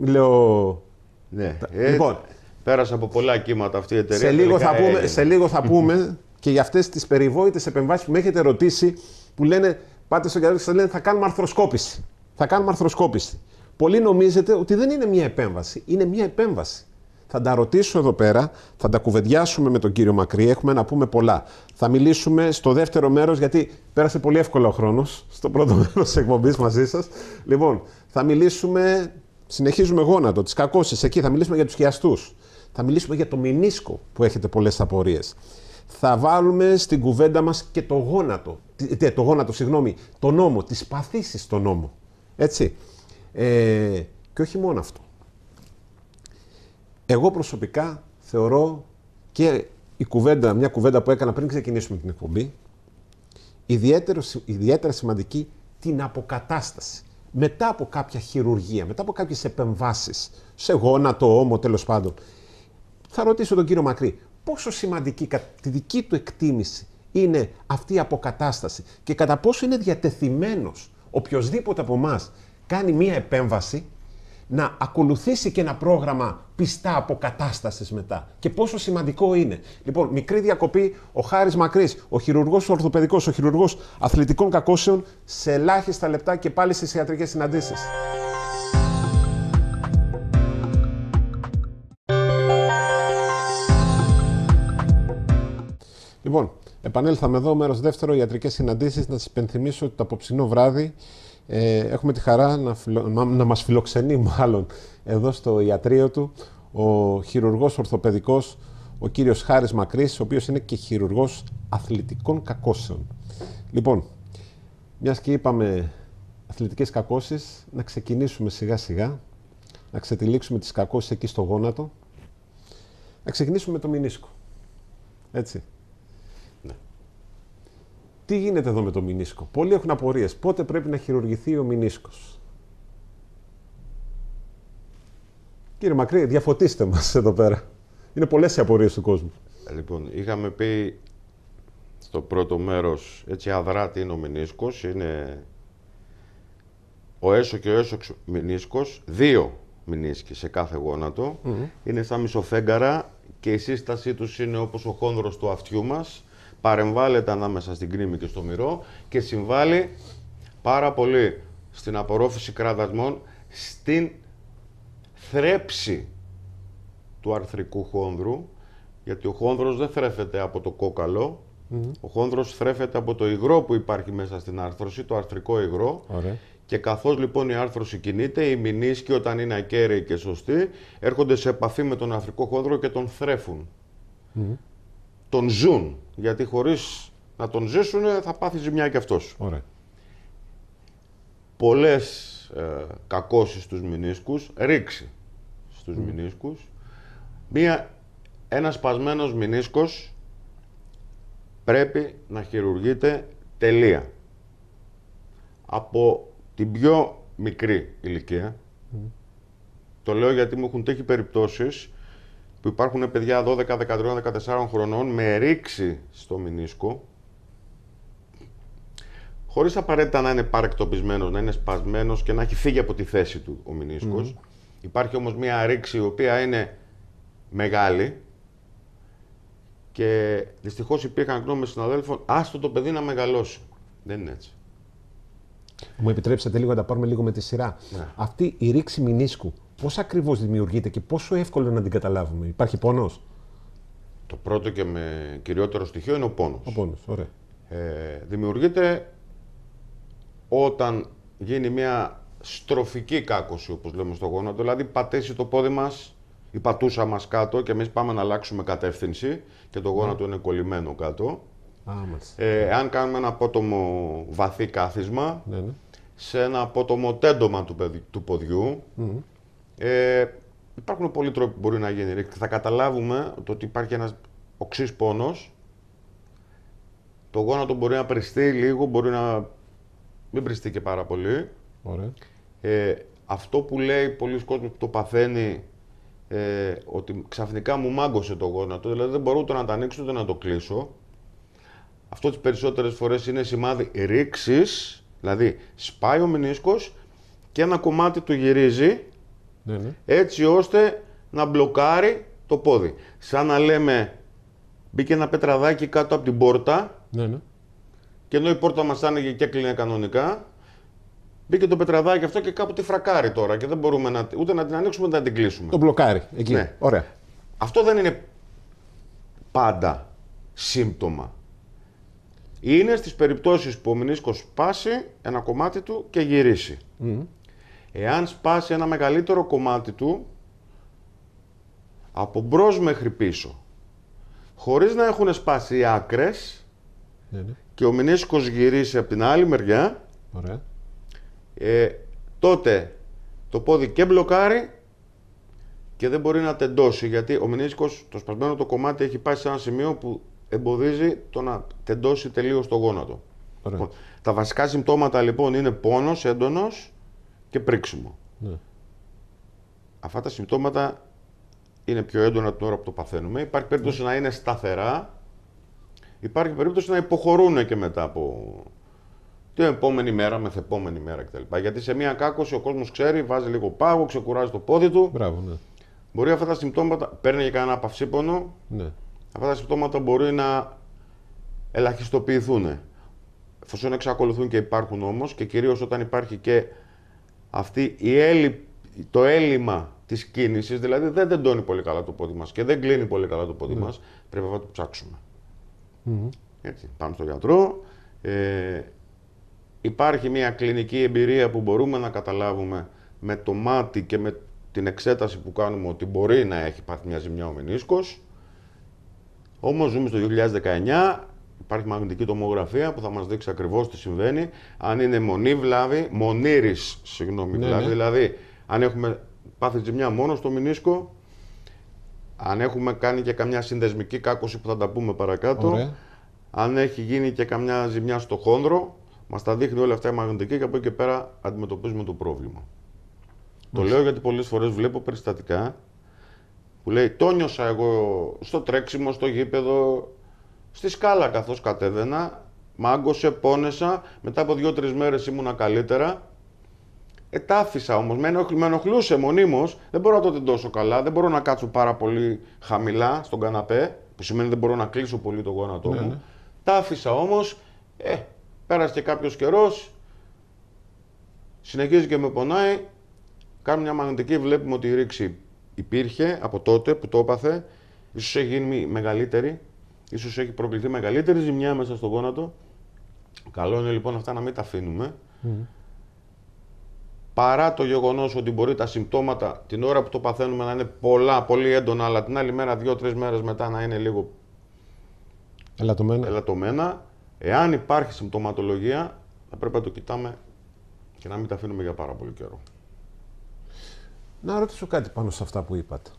λέω... Ναι. Ε, λοιπόν, πέρασε από πολλά κύματα αυτή η εταιρεία. Σε λίγο θα πούμε, σε λίγο θα πούμε και για αυτές τις περιβόητες επεμβάσεις που με έχετε ρωτήσει, που λένε, πάτε στο κατάλογο και λένε θα κάνουμε αρθροσκόπηση. Θα κάνουμε αρθροσκόπηση. Πολλοί νομίζετε ότι δεν είναι μια επέμβαση, είναι μια επέμβαση. Θα τα ρωτήσω εδώ πέρα, θα τα κουβεντιάσουμε με τον κύριο Μακρύ, έχουμε να πούμε πολλά. Θα μιλήσουμε στο δεύτερο μέρος, γιατί πέρασε πολύ εύκολα ο χρόνος, στο πρώτο μέρος της εκπομπής μαζί σας. Λοιπόν, θα μιλήσουμε. Συνεχίζουμε γόνατο, τις κακώσεις εκεί, θα μιλήσουμε για τους χιαστούς. Θα μιλήσουμε για το μηνίσκο που έχετε πολλές απορίες. Θα βάλουμε στην κουβέντα μας και το γόνατο. Τι, το γόνατο, συγγνώμη, το νόμο, τις παθήσεις στο νόμο. Έτσι. Ε, και όχι μόνο αυτό. Εγώ προσωπικά θεωρώ και η κουβέντα, μια κουβέντα που έκανα πριν ξεκινήσουμε την εκπομπή, ιδιαίτερα σημαντική την αποκατάσταση. Μετά από κάποια χειρουργία, μετά από κάποιες επεμβάσεις, σε γόνατο, όμο, τέλος πάντων, θα ρωτήσω τον κύριο Μακρύ, πόσο σημαντική κατά τη δική του εκτίμηση είναι αυτή η αποκατάσταση και κατά πόσο είναι διατεθειμένος οποιοδήποτε από εμάς κάνει μία επέμβαση να ακολουθήσει και ένα πρόγραμμα πιστά αποκατάσταση μετά. Και πόσο σημαντικό είναι. Λοιπόν, μικρή διακοπή, ο Χάρης Μακρύς, ο χειρουργός ορθοπαιδικός, ο χειρουργός αθλητικών κακώσεων, σε ελάχιστα λεπτά και πάλι στις ιατρικέ συναντήσεις. Λοιπόν, επανέλθαμε εδώ, μέρος δεύτερο, ιατρικές συναντήσεις. Να σας υπενθυμίσω ότι το απόψινό βράδυ ε, έχουμε τη χαρά να, μας φιλοξενεί μάλλον εδώ στο ιατρείο του ο χειρουργός ορθοπαιδικός, ο κύριος Χάρης Μακρής, ο οποίος είναι και χειρουργός αθλητικών κακώσεων. Λοιπόν, μιας και είπαμε αθλητικές κακώσεις, να ξεκινήσουμε σιγά σιγά, να ξετυλίξουμε τις κακώσεις εκεί στο γόνατο, να ξεκινήσουμε με το μηνίσκο. Έτσι. Τι γίνεται εδώ με το μηνίσκο. Πολλοί έχουν απορίες. Πότε πρέπει να χειρουργηθεί ο μηνίσκος. Κύριε Μακρύ, διαφωτίστε μας εδώ πέρα. Είναι πολλές οι απορίες του κόσμου. Ε, λοιπόν, είχαμε πει στο πρώτο μέρος, έτσι αδρά τι είναι ο μηνίσκος, είναι ο έσω και ο έσω μηνίσκος, δύο μηνίσκοι σε κάθε είναι σαν μισοφέγγαρα και η σύστασή τους είναι όπως ο χόνδρος του αυτιού μας, παρεμβάλλεται ανάμεσα στην κρίμη και στο Μυρό και συμβάλλει πάρα πολύ στην απορρόφηση κραδασμών, στην θρέψη του αρθρικού χόνδρου, γιατί ο χόνδρος δεν θρέφεται από το κόκαλο, ο χόνδρος θρέφεται από το υγρό που υπάρχει μέσα στην άρθρωση, το αρθρικό υγρό, Και καθώς λοιπόν η άρθρωση κινείται, οι μηνίσκοι όταν είναι ακέραιοι και σωστοί έρχονται σε επαφή με τον αρθρικό χόνδρο και τον θρέφουν τον ζουν. Γιατί χωρίς να τον ζήσουν ε, θα πάθει ζημιά κι αυτό. Πολλές ε, κακώσεις στους μηνίσκους, ρήξη στους mm. Μία, ένας σπασμένος πρέπει να χειρουργείται τελεία. Από την πιο μικρή ηλικία, το λέω γιατί μου έχουν τύχει περιπτώσεις που υπάρχουν παιδιά 12, 13, 14 χρονών με ρήξη στο μηνίσκο, χωρίς απαραίτητα να είναι παρεκτοπισμένο, να είναι σπασμένος και να έχει φύγει από τη θέση του ο μηνίσκος. Υπάρχει όμως μια ρήξη η οποία είναι μεγάλη και δυστυχώς υπήρχαν γνώμες συναδέλφων, άστο το παιδί να μεγαλώσει. Δεν είναι έτσι. Μου επιτρέψατε λίγο να τα πάρουμε λίγο με τη σειρά. Ναι. Αυτή η ρήξη μηνίσκου Πώς ακριβώς δημιουργείται και πόσο εύκολο να την καταλάβουμε, Υπάρχει πόνος. Το πρώτο και με κυριότερο στοιχείο είναι ο πόνος. Ο πόνος, ωραία. Ε, δημιουργείται όταν γίνει μια στροφική κάκωση, όπως λέμε στο γόνατο, δηλαδή πατήσει το πόδι μας, η πατούσα μας κάτω και εμείς πάμε να αλλάξουμε κατεύθυνση και το γόνατο ναι. είναι κολλημένο κάτω. ε, αν κάνουμε ένα απότομο βαθύ κάθισμα, ναι, ναι. σε ένα απότομο τέντομα του, του ποδιού, ε, υπάρχουν πολλοί τρόποι που μπορεί να γίνει. Θα καταλάβουμε το ότι υπάρχει ένας οξύς πόνος. Το γόνατο μπορεί να πριστεί λίγο, μπορεί να μην πριστεί και πάρα πολύ. Ωραία. Ε, αυτό που λέει πολλοί κόσμοι που το παθαίνει ε, ότι ξαφνικά μου μάγκωσε το γόνατο, δηλαδή δεν μπορώ ούτε να το ανοίξω ούτε να το κλείσω. Αυτό τις περισσότερες φορές είναι σημάδι ρήξης, δηλαδή σπάει ο και ένα κομμάτι του γυρίζει ναι, ναι. Έτσι ώστε να μπλοκάρει το πόδι. Σαν να λέμε, μπήκε ένα πετραδάκι κάτω από την πόρτα. Ναι, ναι. Και ενώ η πόρτα μας άνοιγε και κλείνει κανονικά, μπήκε το πετραδάκι αυτό και κάπου τη φρακάρει τώρα. Και δεν μπορούμε να, ούτε να την ανοίξουμε ούτε να την κλείσουμε. Το μπλοκάρει. Εκεί. Ναι. Ωραία. Αυτό δεν είναι πάντα σύμπτωμα. Είναι στις περιπτώσεις που ο μηνίσκος σπάσει ένα κομμάτι του και γυρίσει. Mm. Εάν σπάσει ένα μεγαλύτερο κομμάτι του, από μπρος μέχρι πίσω, χωρίς να έχουν σπάσει οι άκρες ναι, ναι. και ο μηνίσκος γυρίσει από την άλλη μεριά, Ε, τότε το πόδι και μπλοκάρει και δεν μπορεί να τεντώσει, γιατί ο μηνίσκος, το σπασμένο το κομμάτι, έχει πάει σε ένα σημείο που εμποδίζει το να τεντώσει τελείως το γόνατο. Ωραία. Λοιπόν, τα βασικά συμπτώματα λοιπόν είναι πόνος έντονος, και πρίξιμο. Ναι. Αυτά τα συμπτώματα είναι πιο έντονα την ώρα που το παθαίνουμε. Υπάρχει περίπτωση να είναι σταθερά. Υπάρχει περίπτωση να υποχωρούν και μετά από την επόμενη μέρα, μεθεπόμενη μέρα κτλ. Γιατί σε μια κάκοση ο κόσμος ξέρει, βάζει λίγο πάγο, ξεκουράζει το πόδι του. Μπράβο, ναι. Μπορεί αυτά τα συμπτώματα, παίρνει και κανένα παυσίπονο. Ναι. Αυτά τα συμπτώματα μπορεί να ελαχιστοποιηθούν. Εφόσον εξακολουθούν και υπάρχουν όμως και κυρίως όταν υπάρχει και αυτή η έλλει... το έλλειμμα της κίνησης, δηλαδή δεν τεντώνει πολύ καλά το πόδι μας και δεν κλείνει πολύ καλά το πόδι mm. Ναι. μας, πρέπει να το ψάξουμε. Έτσι, πάμε στον γιατρό. Ε, υπάρχει μια κλινική εμπειρία που μπορούμε να καταλάβουμε με το μάτι και με την εξέταση που κάνουμε ότι μπορεί να έχει πάθει μια ζημιά ο μενίσκος. Όμως ζούμε στο 2019, Υπάρχει μαγνητική τομογραφία που θα μας δείξει ακριβώς τι συμβαίνει. Αν είναι μονή βλάβη, μονήρης, συγγνώμη, ναι, ναι. Δηλαδή, αν έχουμε πάθει ζημιά μόνο στο μηνίσκο, αν έχουμε κάνει και καμιά συνδεσμική κάκωση που θα τα πούμε παρακάτω, αν έχει γίνει και καμιά ζημιά στο χόνδρο, μας τα δείχνει όλα αυτά η μαγνητική και από εκεί και πέρα αντιμετωπίζουμε το πρόβλημα. Το λέω γιατί πολλές φορές βλέπω περιστατικά που λέει: Το νιώσα εγώ στο τρέξιμο, στο γήπεδο, στη σκάλα καθώς κατέβαινα, μάγκωσε, πόνεσα, μετά από δύο-τρεις μέρες ήμουνα καλύτερα. Ετάφησα όμως, με, ενοχλούσε μονίμως. Δεν μπορώ να το τεντώσω καλά, δεν μπορώ να κάτσω πάρα πολύ χαμηλά στον καναπέ, που σημαίνει δεν μπορώ να κλείσω πολύ το γόνατό ναι, μου. Ναι. Τα όμως, ε, πέρασε και κάποιος καιρός, συνεχίζει και με πονάει. κάνω μια μαγνητική, βλέπουμε ότι η ρήξη υπήρχε από τότε που το έπαθε, ίσως έχει γίνει μεγαλύτερη, ίσως έχει προκληθεί μεγαλύτερη ζημιά μέσα στον γόνατο. Καλό είναι λοιπόν αυτά να μην τα αφήνουμε. Παρά το γεγονός ότι μπορεί τα συμπτώματα την ώρα που το παθαίνουμε να είναι πολλά, πολύ έντονα, αλλά την άλλη μέρα, δύο-τρει μέρες μετά να είναι λίγο ελαττωμένα. ελαττωμένα. Εάν υπάρχει συμπτωματολογία, θα πρέπει να το κοιτάμε και να μην τα αφήνουμε για πάρα πολύ καιρό. Να ρωτήσω κάτι πάνω σε αυτά που είπατε.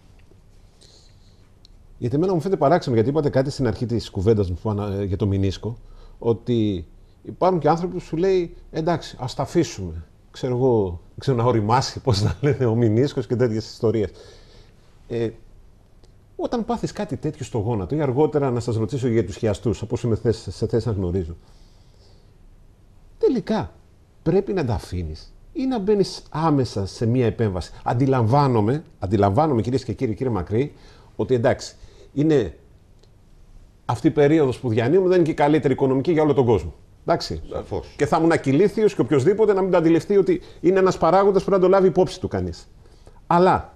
Γιατί εμένα μου φαίνεται παράξενο, γιατί είπατε κάτι στην αρχή της κουβέντας μου ε, για το Μινίσκο, ότι υπάρχουν και άνθρωποι που σου λέει εντάξει, ας τα αφήσουμε. Ξέρω εγώ, ξέρω να οριμάσει πώς να λένε ο Μινίσκο και τέτοιες ιστορίες. Ε, όταν πάθεις κάτι τέτοιο στο γόνατο, ή αργότερα να σας ρωτήσω για τους χιαστούς, όπω είμαι είμαι σε θέση να γνωρίζω, τελικά πρέπει να τα αφήνεις ή να μπαίνεις άμεσα σε μία επέμβαση. Αντιλαμβάνομαι, αντιλαμβάνομαι κυρίες και κύριοι, κύριε Μακρύ, ότι εντάξει, είναι αυτή η περίοδος που διανύουμε, δεν είναι και η καλύτερη οικονομική για όλο τον κόσμο. Εντάξει. Σαφώς. Και θα ήμουν ακυλήθιος και οποιοδήποτε να μην το αντιληφθεί ότι είναι ένας παράγοντας που να το λάβει υπόψη του κανείς. Αλλά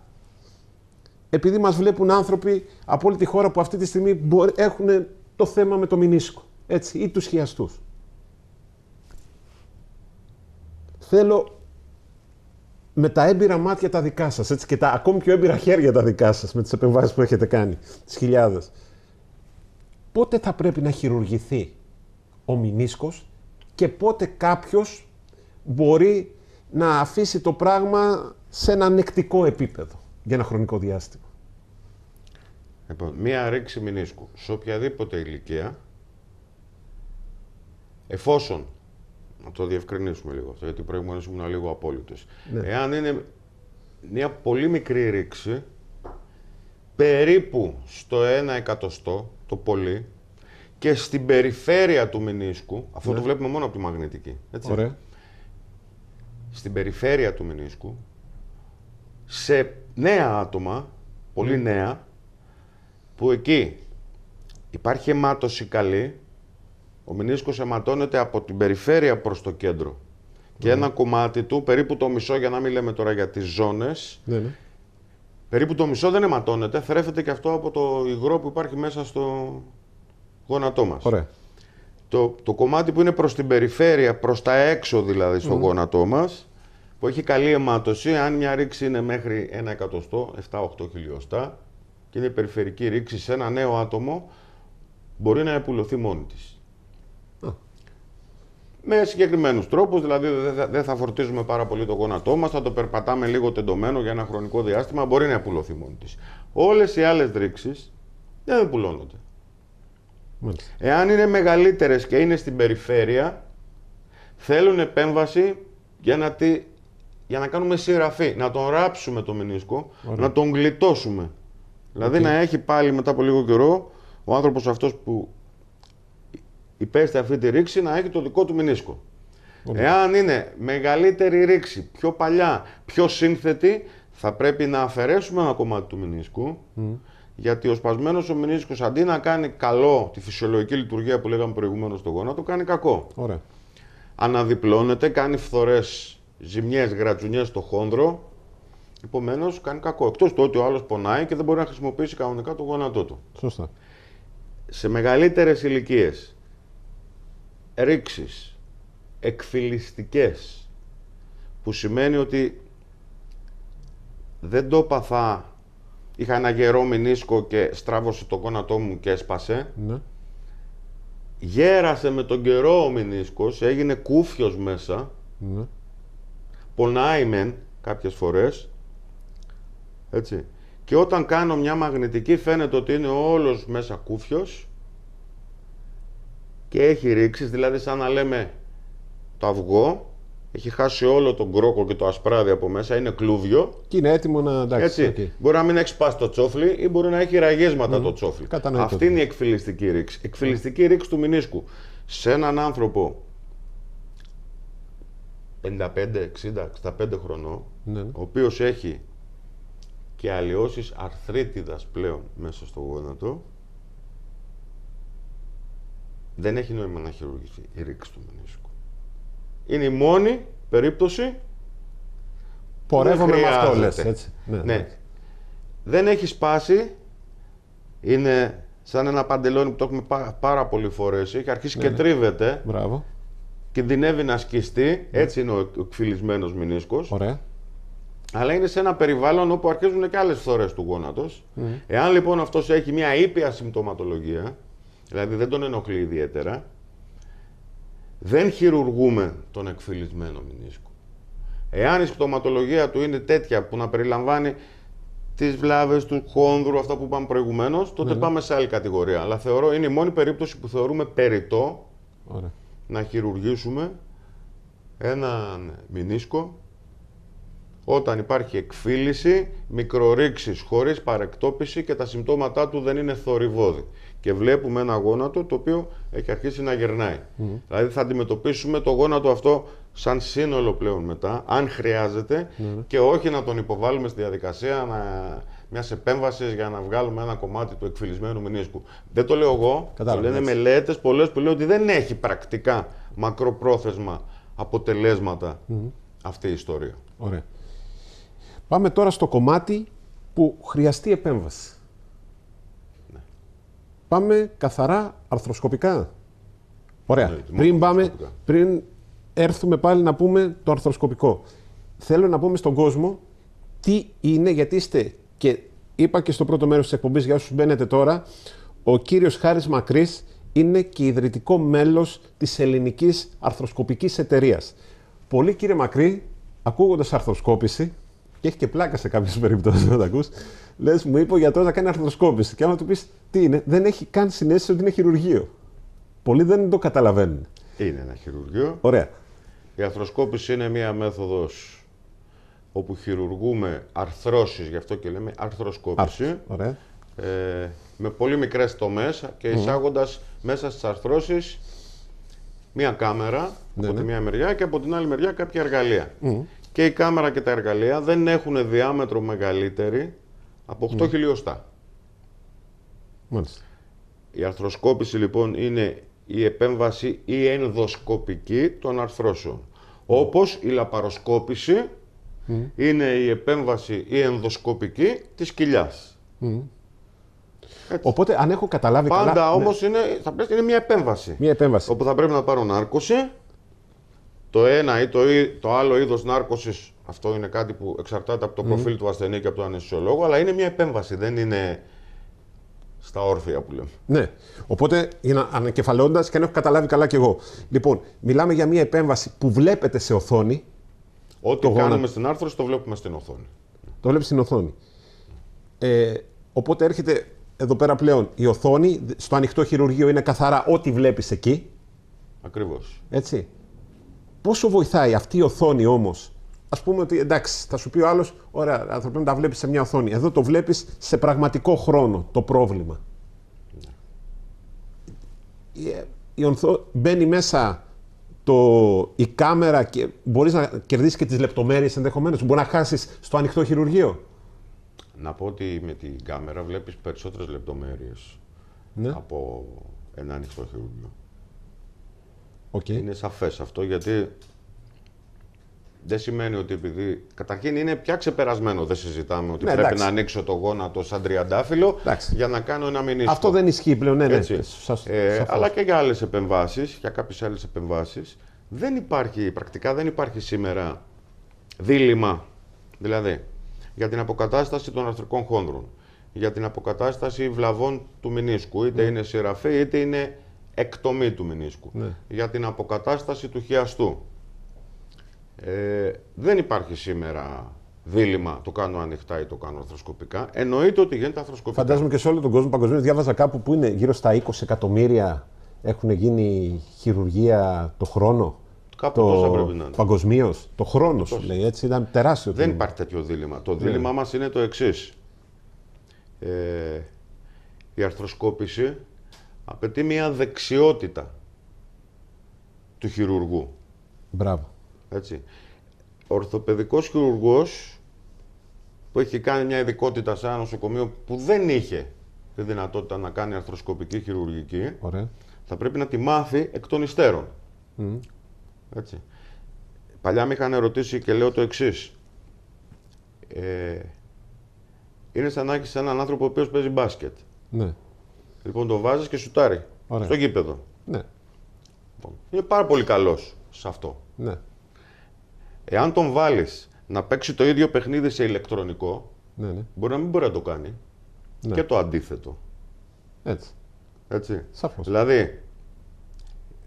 επειδή μας βλέπουν άνθρωποι από όλη τη χώρα που αυτή τη στιγμή έχουν το θέμα με το μηνίσκο έτσι, ή τους χιαστούς. Θέλω με τα έμπειρα μάτια τα δικά σας, έτσι, και τα ακόμη πιο έμπειρα χέρια τα δικά σας με τις επεμβάσεις που έχετε κάνει, τις χιλιάδες. Πότε θα πρέπει να χειρουργηθεί ο μηνίσκος και πότε κάποιος μπορεί να αφήσει το πράγμα σε ένα ανεκτικό επίπεδο για ένα χρονικό διάστημα. Λοιπόν, μία ρήξη μηνίσκου σε οποιαδήποτε ηλικία, εφόσον να το διευκρινίσουμε λίγο αυτό, γιατί προηγουμένω ήμουν λίγο απόλυτο. Ναι. Εάν είναι μια πολύ μικρή ρήξη, περίπου στο 1 εκατοστό, το πολύ, και στην περιφέρεια του μηνίσκου, αυτό ναι. το βλέπουμε μόνο από τη μαγνητική, έτσι. Ωραία. Στην περιφέρεια του μηνίσκου, σε νέα άτομα, πολύ ναι. νέα, που εκεί υπάρχει αιμάτωση καλή, ο μηνίσκος αιματώνεται από την περιφέρεια προς το κέντρο. Και ένα κομμάτι του, περίπου το μισό, για να μην λέμε τώρα για τις ζώνες, ναι, ναι. περίπου το μισό δεν αιματώνεται, θρέφεται και αυτό από το υγρό που υπάρχει μέσα στο γόνατό μας. Ωραία. Το, το κομμάτι που είναι προς την περιφέρεια, προς τα έξω δηλαδή στο γόνατό μας, που έχει καλή αιμάτωση, αν μια ρήξη είναι μέχρι ένα εκατοστό, 7-8 χιλιοστά, και είναι περιφερική ρήξη σε ένα νέο άτομο, μπορεί να επουλωθεί μόνη της με συγκεκριμένους τρόπους, δηλαδή δεν θα φορτίζουμε πάρα πολύ το γόνατό μας, θα το περπατάμε λίγο τεντωμένο για ένα χρονικό διάστημα, μπορεί να πουλωθεί μόνη της. Όλες οι άλλες ρήξεις δεν πουλώνονται. Εάν είναι μεγαλύτερες και είναι στην περιφέρεια, θέλουν επέμβαση για να, τη, για να κάνουμε σειραφή, να τον ράψουμε το μηνίσκο, να τον γλιτώσουμε. Δηλαδή να έχει πάλι μετά από λίγο καιρό ο άνθρωπος αυτός που υπέστη αυτή τη ρήξη να έχει το δικό του μηνίσκο. Εάν είναι μεγαλύτερη ρήξη, πιο παλιά, πιο σύνθετη, θα πρέπει να αφαιρέσουμε ένα κομμάτι του μηνίσκου, mm. γιατί ο σπασμένος ο μηνίσκος, αντί να κάνει καλό τη φυσιολογική λειτουργία που λέγαμε προηγουμένως στο γόνατο, κάνει κακό. Ωραία. Αναδιπλώνεται, κάνει φθορές, ζημιές, γρατζουνιέ στο χόνδρο, Επομένως, κάνει κακό. Εκτός του ότι ο άλλος πονάει και δεν μπορεί να χρησιμοποιήσει κανονικά το γόνατό του. Σωστά. Σε μεγαλύτερες ηλικίες, ρήξεις εκφυλιστικές που σημαίνει ότι δεν το παθά είχα ένα γερό μηνίσκο και στράβωσε το κόνατό μου και έσπασε ναι. γέρασε με τον καιρό ο μηνίσκος έγινε κούφιος μέσα ναι. πονάει μεν κάποιες φορές έτσι και όταν κάνω μια μαγνητική φαίνεται ότι είναι όλος μέσα κούφιος και έχει ρήξεις, δηλαδή σαν να λέμε το αυγό, έχει χάσει όλο τον κρόκο και το ασπράδι από μέσα, είναι κλούβιο. Και είναι έτοιμο να εντάξει. Έτσι. Μπορεί να μην έχεις σπάσει το τσόφλι ή μπορεί να έχει ραγίσματα το τσόφλι. Κατανοητό. Αυτή είναι η εκφυλιστική ρήξη. Εκφυλιστική ρήξη του μηνίσκου. Σε έναν άνθρωπο 55, 60, 65 χρονών, ναι. ο οποίος έχει και αλλοιώσεις αρθρίτιδας πλέον μέσα στο γόνατο, δεν έχει νόημα να χειρουργηθεί η ρήξη του μενίσκου. Είναι η μόνη περίπτωση Πορεύομαι με αυτό, έτσι. Ναι. ναι. Δεν έχει σπάσει, είναι σαν ένα παντελόνι που το έχουμε πάρα πολλοί φορέσει. έχει αρχίσει ναι, και ναι. τρίβεται. Μπράβο. Κινδυνεύει να σκιστεί, ναι. έτσι είναι ο εκφυλισμένος μηνίσκος. Ωραία. Αλλά είναι σε ένα περιβάλλον όπου αρχίζουν και άλλες φθορές του γόνατος. Εάν λοιπόν αυτός έχει μια ήπια συμπτωματολογία, Δηλαδή δεν τον ενοχλεί ιδιαίτερα. Δεν χειρουργούμε τον εκφυλισμένο μηνίσκο. Εάν η σπτωματολογία του είναι τέτοια που να περιλαμβάνει τις βλάβες του χόνδρου, αυτά που είπαμε προηγουμένως, τότε ναι. πάμε σε άλλη κατηγορία. Αλλά θεωρώ είναι η μόνη περίπτωση που θεωρούμε περιττό να χειρουργήσουμε έναν μηνίσκο όταν υπάρχει εκφύληση, μικρορήξεις χωρίς παρεκτόπιση και τα συμπτώματά του δεν είναι θορυβόδη και βλέπουμε ένα γόνατο το οποίο έχει αρχίσει να γερνάει. Δηλαδή θα αντιμετωπίσουμε το γόνατο αυτό σαν σύνολο πλέον μετά, αν χρειάζεται, ναι. και όχι να τον υποβάλουμε στη διαδικασία να... μιας επέμβασης για να βγάλουμε ένα κομμάτι του εκφυλισμένου μηνίσκου. Δεν το λέω εγώ, το λένε μελέτες πολλές που λένε ότι δεν έχει πρακτικά μακροπρόθεσμα αποτελέσματα αυτή η ιστορία. Ωραία. Πάμε τώρα στο κομμάτι που χρειαστεί επέμβαση πάμε καθαρά αρθροσκοπικά. Ωραία. Ναι, πριν, πάμε, πριν έρθουμε πάλι να πούμε το αρθροσκοπικό. Θέλω να πούμε στον κόσμο τι είναι, γιατί είστε και είπα και στο πρώτο μέρος της εκπομπής για όσους μπαίνετε τώρα, ο κύριος Χάρης Μακρύς είναι και ιδρυτικό μέλος της ελληνικής αρθροσκοπικής εταιρείας. Πολύ κύριε Μακρύ, ακούγοντας αρθροσκόπηση, και έχει και πλάκα σε κάποιες περιπτώσεις να τα ακούς, Λες, μου είπε ο γιατρός να κάνει αρθροσκόπηση. Και άμα του πεις τι είναι, δεν έχει καν συνέστηση ότι είναι χειρουργείο. Πολλοί δεν το καταλαβαίνουν. Είναι ένα χειρουργείο. Ωραία. Η αρθροσκόπηση είναι μία μέθοδος όπου χειρουργούμε αρθρώσεις, γι' αυτό και λέμε αρθροσκόπηση. Ε, με πολύ μικρές τομές και εισάγοντας μέσα στις αρθρώσεις μία κάμερα ναι, από τη ναι. μία μεριά και από την άλλη μεριά κάποια εργαλεία. Και η κάμερα και τα εργαλεία δεν έχουν διάμετρο μεγαλύτερη από 8 ναι. χιλιοστά. Μάλιστα. Η αρθροσκόπηση λοιπόν είναι η επέμβαση ή ενδοσκοπική των αρθρώσεων. Ναι. Όπως η λαπαροσκόπηση mm. είναι η επέμβαση ή ενδοσκοπική της κοιλιάς. Έτσι. της κοιλιας οποτε αν έχω καταλάβει Πάντα, καλά... Πάντα όμως είναι, θα πρέπει, είναι μια επέμβαση. Μια επέμβαση. Όπου θα πρέπει να πάρω νάρκωση το ένα ή το, το άλλο είδος νάρκωσης, αυτό είναι κάτι που εξαρτάται από το προφίλ του ασθενή και από τον αναισθησιολόγο, αλλά είναι μια επέμβαση, δεν είναι στα όρθια που λέμε. Ναι. Οπότε, ανακεφαλαιώντα και αν έχω καταλάβει καλά κι εγώ. Λοιπόν, μιλάμε για μια επέμβαση που βλέπετε σε οθόνη. Ό,τι κάνουμε γόνα... στην άρθρωση το βλέπουμε στην οθόνη. Το βλέπεις στην οθόνη. Ε, οπότε έρχεται εδώ πέρα πλέον η οθόνη. Στο ανοιχτό χειρουργείο είναι καθαρά ό,τι βλέπεις εκεί. Ακριβώς. Έτσι. Πόσο βοηθάει αυτή η οθόνη όμως. Ας πούμε ότι εντάξει, θα σου πει ο άλλος, ωραία, να τα βλέπεις σε μια οθόνη. Εδώ το βλέπεις σε πραγματικό χρόνο το πρόβλημα. Ε, μπαίνει μέσα το... η κάμερα και μπορείς να κερδίσεις και τις λεπτομέρειες ενδεχομένως. Μπορεί να χάσεις στο ανοιχτό χειρουργείο. Να πω ότι με την κάμερα βλέπεις περισσότερες λεπτομέρειες ναι. από ένα ανοιχτό χειρουργείο. Okay. Είναι σαφές αυτό γιατί δεν σημαίνει ότι επειδή. Καταρχήν είναι πια ξεπερασμένο, δεν συζητάμε ότι ναι, πρέπει να ανοίξω το γόνατο σαν τριαντάφυλλο για να κάνω ένα μηνύσμα. Αυτό δεν ισχύει πλέον, ναι, ναι. Έτσι. Ε, αλλά και για άλλες επεμβάσεις, για κάποιες άλλες επεμβάσεις. Δεν υπάρχει, πρακτικά δεν υπάρχει σήμερα δίλημα. Δηλαδή, για την αποκατάσταση των αρθρικών χόνδρων, για την αποκατάσταση βλαβών του μηνίσκου, ναι. είτε είναι σειραφή είτε είναι εκτομή του μηνίσκου, ναι. για την αποκατάσταση του χιαστού. Ε, δεν υπάρχει σήμερα δίλημα το κάνω ανοιχτά ή το κάνω αρθροσκοπικά. Εννοείται ότι γίνεται αρθροσκοπικά. Φαντάζομαι και σε όλο τον κόσμο παγκοσμίως. Διάβαζα κάπου που είναι γύρω στα 20 εκατομμύρια έχουν γίνει χειρουργία το χρόνο. Κάπου το... τόσα πρέπει να είναι. Παγκοσμίως. Το χρόνος σου λέει έτσι. Ήταν τεράστιο. Δεν υπάρχει τέτοιο δίλημα. Το ναι. δίλημά μας είναι το εξής. Ε, η αρθροσκόπηση Απαιτεί μια δεξιότητα του χειρουργού. Μπράβο. Έτσι. Ορθοπαιδικός χειρουργός που έχει κάνει μια ειδικότητα σε ένα νοσοκομείο που δεν είχε τη δυνατότητα να κάνει αρθροσκοπική χειρουργική, Ωραία. θα πρέπει να τη μάθει εκ των υστέρων. Έτσι. Παλιά με είχαν ερωτήσει και λέω το εξής. Ε, είναι σαν να έχεις έναν άνθρωπο ο οποίος παίζει μπάσκετ. Ναι. Λοιπόν, το βάζεις και σουτάρει. Ωραία. Στο γήπεδο. Ναι. Λοιπόν, είναι πάρα πολύ καλός σε αυτό. Ναι. Εάν τον βάλεις να παίξει το ίδιο παιχνίδι σε ηλεκτρονικό, ναι, ναι. μπορεί να μην μπορεί να το κάνει. Ναι. Και το αντίθετο. Έτσι. Έτσι. Σαφώς. Δηλαδή,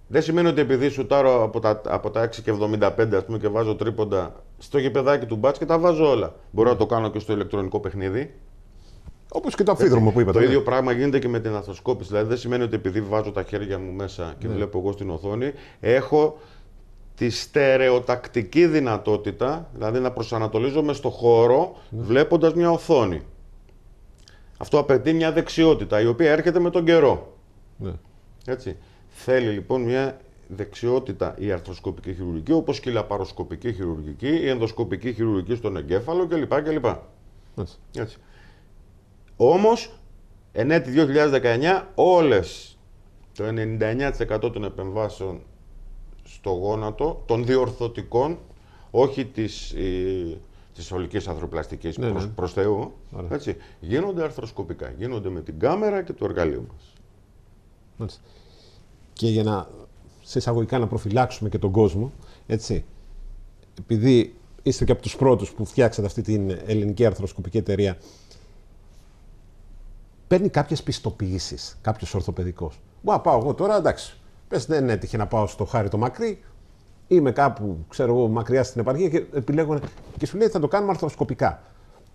δεν σημαίνει ότι επειδή σουτάρω από τα, από τα 75 ας πούμε, και βάζω τρίποντα στο γηπεδάκι του μπάτς και τα βάζω όλα. Μπορώ να το κάνω και στο ηλεκτρονικό παιχνίδι. Όπως και το αφίδρομο που είπατε. Το ίδιο πράγμα γίνεται και με την αθροσκόπηση. Δηλαδή δεν σημαίνει ότι επειδή βάζω τα χέρια μου μέσα και ναι. βλέπω εγώ στην οθόνη, έχω τη στερεοτακτική δυνατότητα, δηλαδή να προσανατολίζομαι στο χώρο ναι. βλέποντας μια οθόνη. Αυτό απαιτεί μια δεξιότητα η οποία έρχεται με τον καιρό. Ναι. Έτσι. Θέλει λοιπόν μια δεξιότητα η αρθροσκοπική χειρουργική, όπως και η λαπαροσκοπική χειρουργική, η ενδοσκοπική χειρουργική στον εγκέφαλο κλπ. κλπ. Έτσι. Έτσι. Όμως, εν έτη 2019, όλες, το 99% των επεμβάσεων στο γόνατο, των διορθωτικών, όχι της, ε, της ολικής ανθρωπλαστικής ναι, ναι. Θεού, έτσι, γίνονται αρθροσκοπικά, γίνονται με την κάμερα και το εργαλείο μας. Και για να σε εισαγωγικά να προφυλάξουμε και τον κόσμο, έτσι, επειδή είστε και από τους πρώτους που φτιάξατε αυτή την ελληνική αρθροσκοπική εταιρεία, παίρνει κάποιες πιστοποιήσεις, κάποιος ορθοπαιδικός. Μπα πάω εγώ τώρα, εντάξει. Πες δεν έτυχε να πάω στο χάρι το μακρύ, είμαι κάπου, ξέρω εγώ, μακριά στην επαρχία και επιλέγω. Και σου λέει θα το κάνουμε αρθροσκοπικά.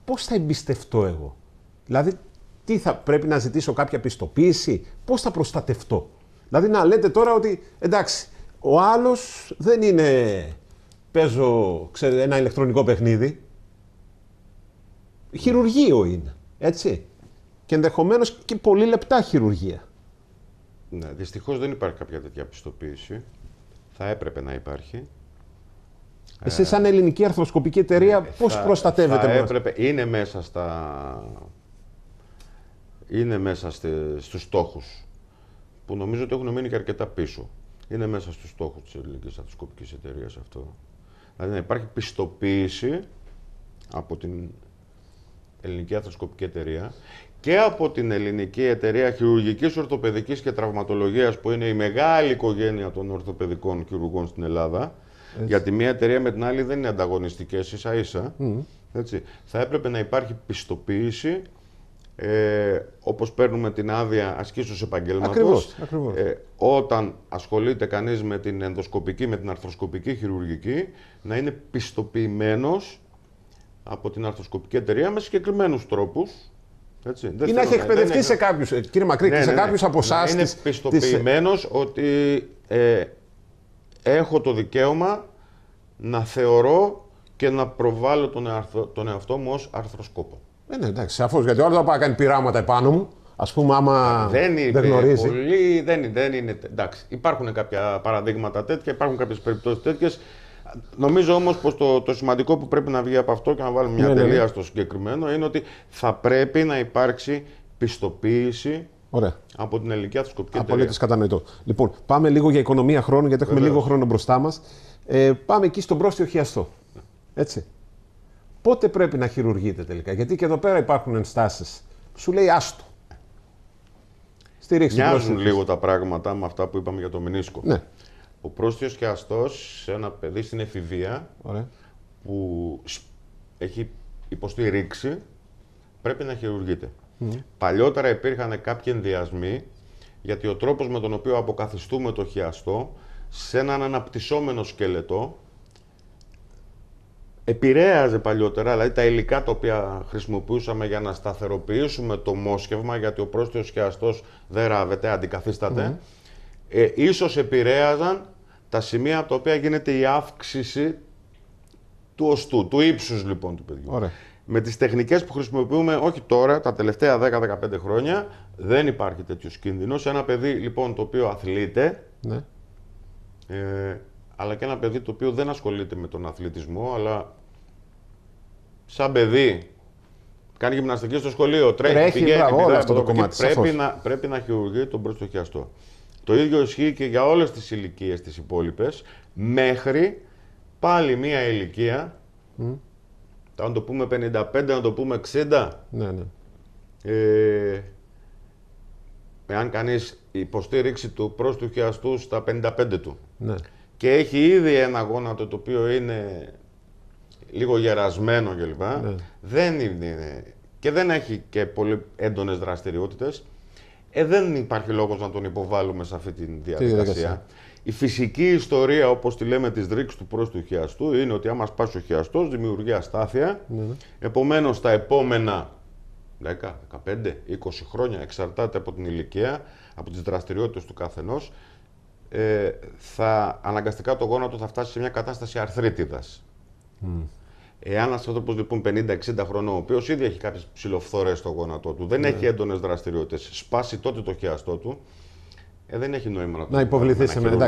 Πώς θα εμπιστευτώ εγώ, Δηλαδή, τι θα πρέπει να ζητήσω κάποια πιστοποίηση, πώς θα προστατευτώ. Δηλαδή, να λέτε τώρα ότι εντάξει, ο άλλος δεν είναι. Παίζω ξέρω, ένα ηλεκτρονικό παιχνίδι. Χειρουργείο είναι. Έτσι και ενδεχομένως και πολύ λεπτά χειρουργία. Ναι, δυστυχώς δεν υπάρχει κάποια τέτοια πιστοποίηση. Θα έπρεπε να υπάρχει. Εσεί, σαν ελληνική αρθροσκοπική εταιρεία, ναι, πώς προστατεύετε θα έπρεπε, Είναι μέσα στα. Είναι μέσα στους στόχους, που νομίζω ότι έχουν μείνει και αρκετά πίσω. Είναι μέσα στους στόχους της ελληνικής Αρθροσκοπικής εταιρείας αυτό. Δηλαδή να υπάρχει πιστοποίηση από την ελληνική Αρθροσκοπική εταιρεία και από την Ελληνική Εταιρεία Χειρουργικής Ορθοπαιδικής και Τραυματολογίας που είναι η μεγάλη οικογένεια των ορθοπαιδικών χειρουργών στην Ελλάδα γιατί μια εταιρεία με την άλλη δεν είναι ανταγωνιστικές ίσα ίσα έτσι. θα έπρεπε να υπάρχει πιστοποίηση ε, όπως παίρνουμε την άδεια ασκήσεως επαγγελματός Ε, όταν ασχολείται κανείς με την ενδοσκοπική, με την αρθροσκοπική χειρουργική να είναι πιστοποιημένος από την αρθροσκοπική εταιρεία με συγκεκριμένους τρόπους έτσι, ή να έχει εκπαιδευτεί ναι, ναι, σε ναι. κάποιους, ε, κύριε Μακρύ, σε κάποιους από εσάς. Είναι πιστοποιημένος ότι ε, έχω το δικαίωμα να θεωρώ και να προβάλλω τον, εαυτό, τον εαυτό μου ως αρθροσκόπο. Ε, ναι, εντάξει, σαφώς. Γιατί όλα θα πάει να κάνει πειράματα επάνω μου, ας πούμε, άμα δεν, είναι, δεν γνωρίζει. Πολύ, δεν, δεν είναι. Εντάξει, υπάρχουν κάποια παραδείγματα τέτοια, υπάρχουν κάποιες περιπτώσεις τέτοιες. Νομίζω όμως πως το, το σημαντικό που πρέπει να βγει από αυτό και να βάλουμε μια ναι, ναι, ναι. τελεία ναι. στο συγκεκριμένο είναι ότι θα πρέπει να υπάρξει πιστοποίηση Ωραία. από την ελληνική του εταιρεία. Απολύτως κατανοητό. Λοιπόν, πάμε λίγο για οικονομία χρόνου, γιατί έχουμε λίγο χρόνο μπροστά μας. Ε, πάμε εκεί στον πρόστιο χιαστό. Έτσι. Πότε πρέπει να χειρουργείτε τελικά, Γιατί και εδώ πέρα υπάρχουν ενστάσεις. Σου λέει άστο. Στηρίξτε. Μοιάζουν λίγο τα πράγματα με αυτά που είπαμε για το Μηνίσκο. Ναι. Ο Πρόστιος και σε ένα παιδί στην εφηβεία, που έχει υποστεί ρήξη, πρέπει να χειρουργείται. Ναι. Παλιότερα υπήρχαν κάποιοι ενδιασμοί, γιατί ο τρόπος με τον οποίο αποκαθιστούμε το χιαστό σε έναν αναπτυσσόμενο σκελετό επηρέαζε παλιότερα, δηλαδή τα υλικά τα οποία χρησιμοποιούσαμε για να σταθεροποιήσουμε το μόσχευμα, γιατί ο πρόστιος χιαστός δεν ράβεται, αντικαθίσταται, ναι ε, ίσως επηρέαζαν τα σημεία από τα οποία γίνεται η αύξηση του οστού, του ύψους λοιπόν του παιδιού. Με τις τεχνικές που χρησιμοποιούμε, όχι τώρα, τα τελευταία 10-15 χρόνια, δεν υπάρχει τέτοιος κίνδυνος, Ένα παιδί λοιπόν το οποίο αθλείται, ναι. ε, αλλά και ένα παιδί το οποίο δεν ασχολείται με τον αθλητισμό, αλλά σαν παιδί κάνει γυμναστική στο σχολείο, τρέχει, τρέχει πηγαίνει, πηγαίνει, αυτό το κομμάτι, πρέπει, να, πρέπει να χειρουργεί τον προστοχιαστό. Το ίδιο ισχύει και για όλες τις ηλικίες τις υπόλοιπες, μέχρι πάλι μία ηλικία, mm. αν το πούμε 55, να το πούμε 60. Ναι, ναι. Ε, εάν κανείς υποστήριξη του προς του στα 55 του. Ναι. Και έχει ήδη ένα γόνατο το οποίο είναι λίγο γερασμένο κλπ. Ναι. Δεν είναι, και δεν έχει και πολύ έντονες δραστηριότητες ε, δεν υπάρχει λόγος να τον υποβάλουμε σε αυτή τη διαδικασία. Η φυσική ιστορία, όπως τη λέμε, της ρήξης του προς του χιαστού, είναι ότι άμα σπάσει ο χιαστός, δημιουργεί αστάθεια. Ναι, ναι. Επομένως, τα επόμενα 10, 15, 20 χρόνια, εξαρτάται από την ηλικία, από τις δραστηριότητες του κάθενό ε, θα αναγκαστικά το γόνατο θα φτάσει σε μια κατάσταση αρθρίτιδας. Εάν ένας άνθρωπος λοιπόν 50-60 χρονών, ο οποίος ήδη έχει κάποιες ψηλοφθορές στο γόνατό του, δεν ναι. έχει έντονες δραστηριότητες, σπάσει τότε το χειαστό του, ε, δεν έχει νόημα να, να υποβληθεί σε μετά.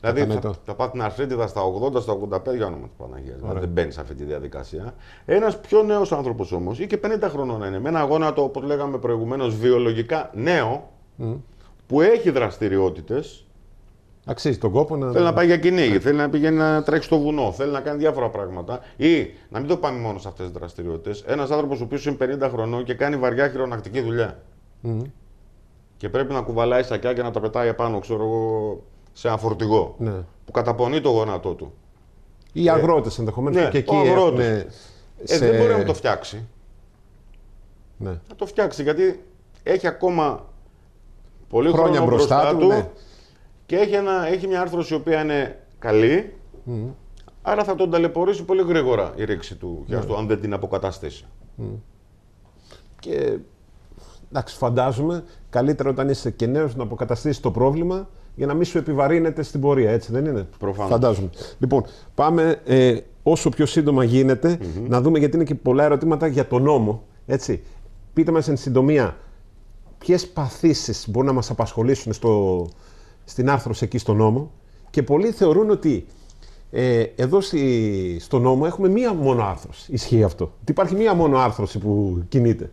δηλαδή θα, θα, πάει την αρθρίτιδα στα 80, στα 85, για όνομα του Παναγίας. Δηλαδή, δεν μπαίνει σε αυτή τη διαδικασία. Ένας πιο νέος άνθρωπος όμως, ή και 50 χρονών να είναι, με ένα γόνατο όπως λέγαμε προηγουμένως βιολογικά νέο, που έχει δραστηριότητες, Αξίζει τον κόπο να. Θέλει να πάει για κυνήγι, θέλει να πηγαίνει να τρέξει στο βουνό, θέλει να κάνει διάφορα πράγματα. Ή να μην το πάμε μόνο σε αυτές τις δραστηριότητες. Ένας άνθρωπος ο οποίος είναι 50 χρονών και κάνει βαριά χειρονακτική δουλειά. Και πρέπει να κουβαλάει σακιά και να τα πετάει επάνω, ξέρω εγώ, σε ένα φορτηγό. Ναι. Που καταπονεί το γόνατό του. Ή ε, αγρότες ενδεχομένως ναι, και εκεί. Ε, ε σε... δεν μπορεί να το φτιάξει. Ναι. Να το φτιάξει γιατί έχει ακόμα πολύ χρόνια χρόνο μπροστά, μπροστά του. Ναι. Και έχει, έχει μια άρθρωση η οποία είναι καλή, mm. άρα θα τον ταλαιπωρήσει πολύ γρήγορα η ρήξη του ναι. χιαστού, αν δεν την αποκαταστήσει. Mm. Και εντάξει, φαντάζομαι καλύτερα όταν είσαι και νέος να αποκαταστήσεις το πρόβλημα για να μην σου επιβαρύνεται στην πορεία, έτσι δεν είναι. Προφανώς. Φαντάζομαι. Λοιπόν, πάμε ε, όσο πιο σύντομα να δούμε γιατί είναι και πολλά ερωτήματα για τον νόμο. Έτσι. Πείτε μας εν συντομία, Ποιες παθήσεις μπορούν να μας απασχολήσουν στο, στην άρθρωση εκεί στον νόμο και πολλοί θεωρούν ότι ε, εδώ στη, στο νόμο έχουμε μία μόνο άρθρωση. Ισχύει αυτό. Ότι υπάρχει μία μόνο άρθρωση που κινείται.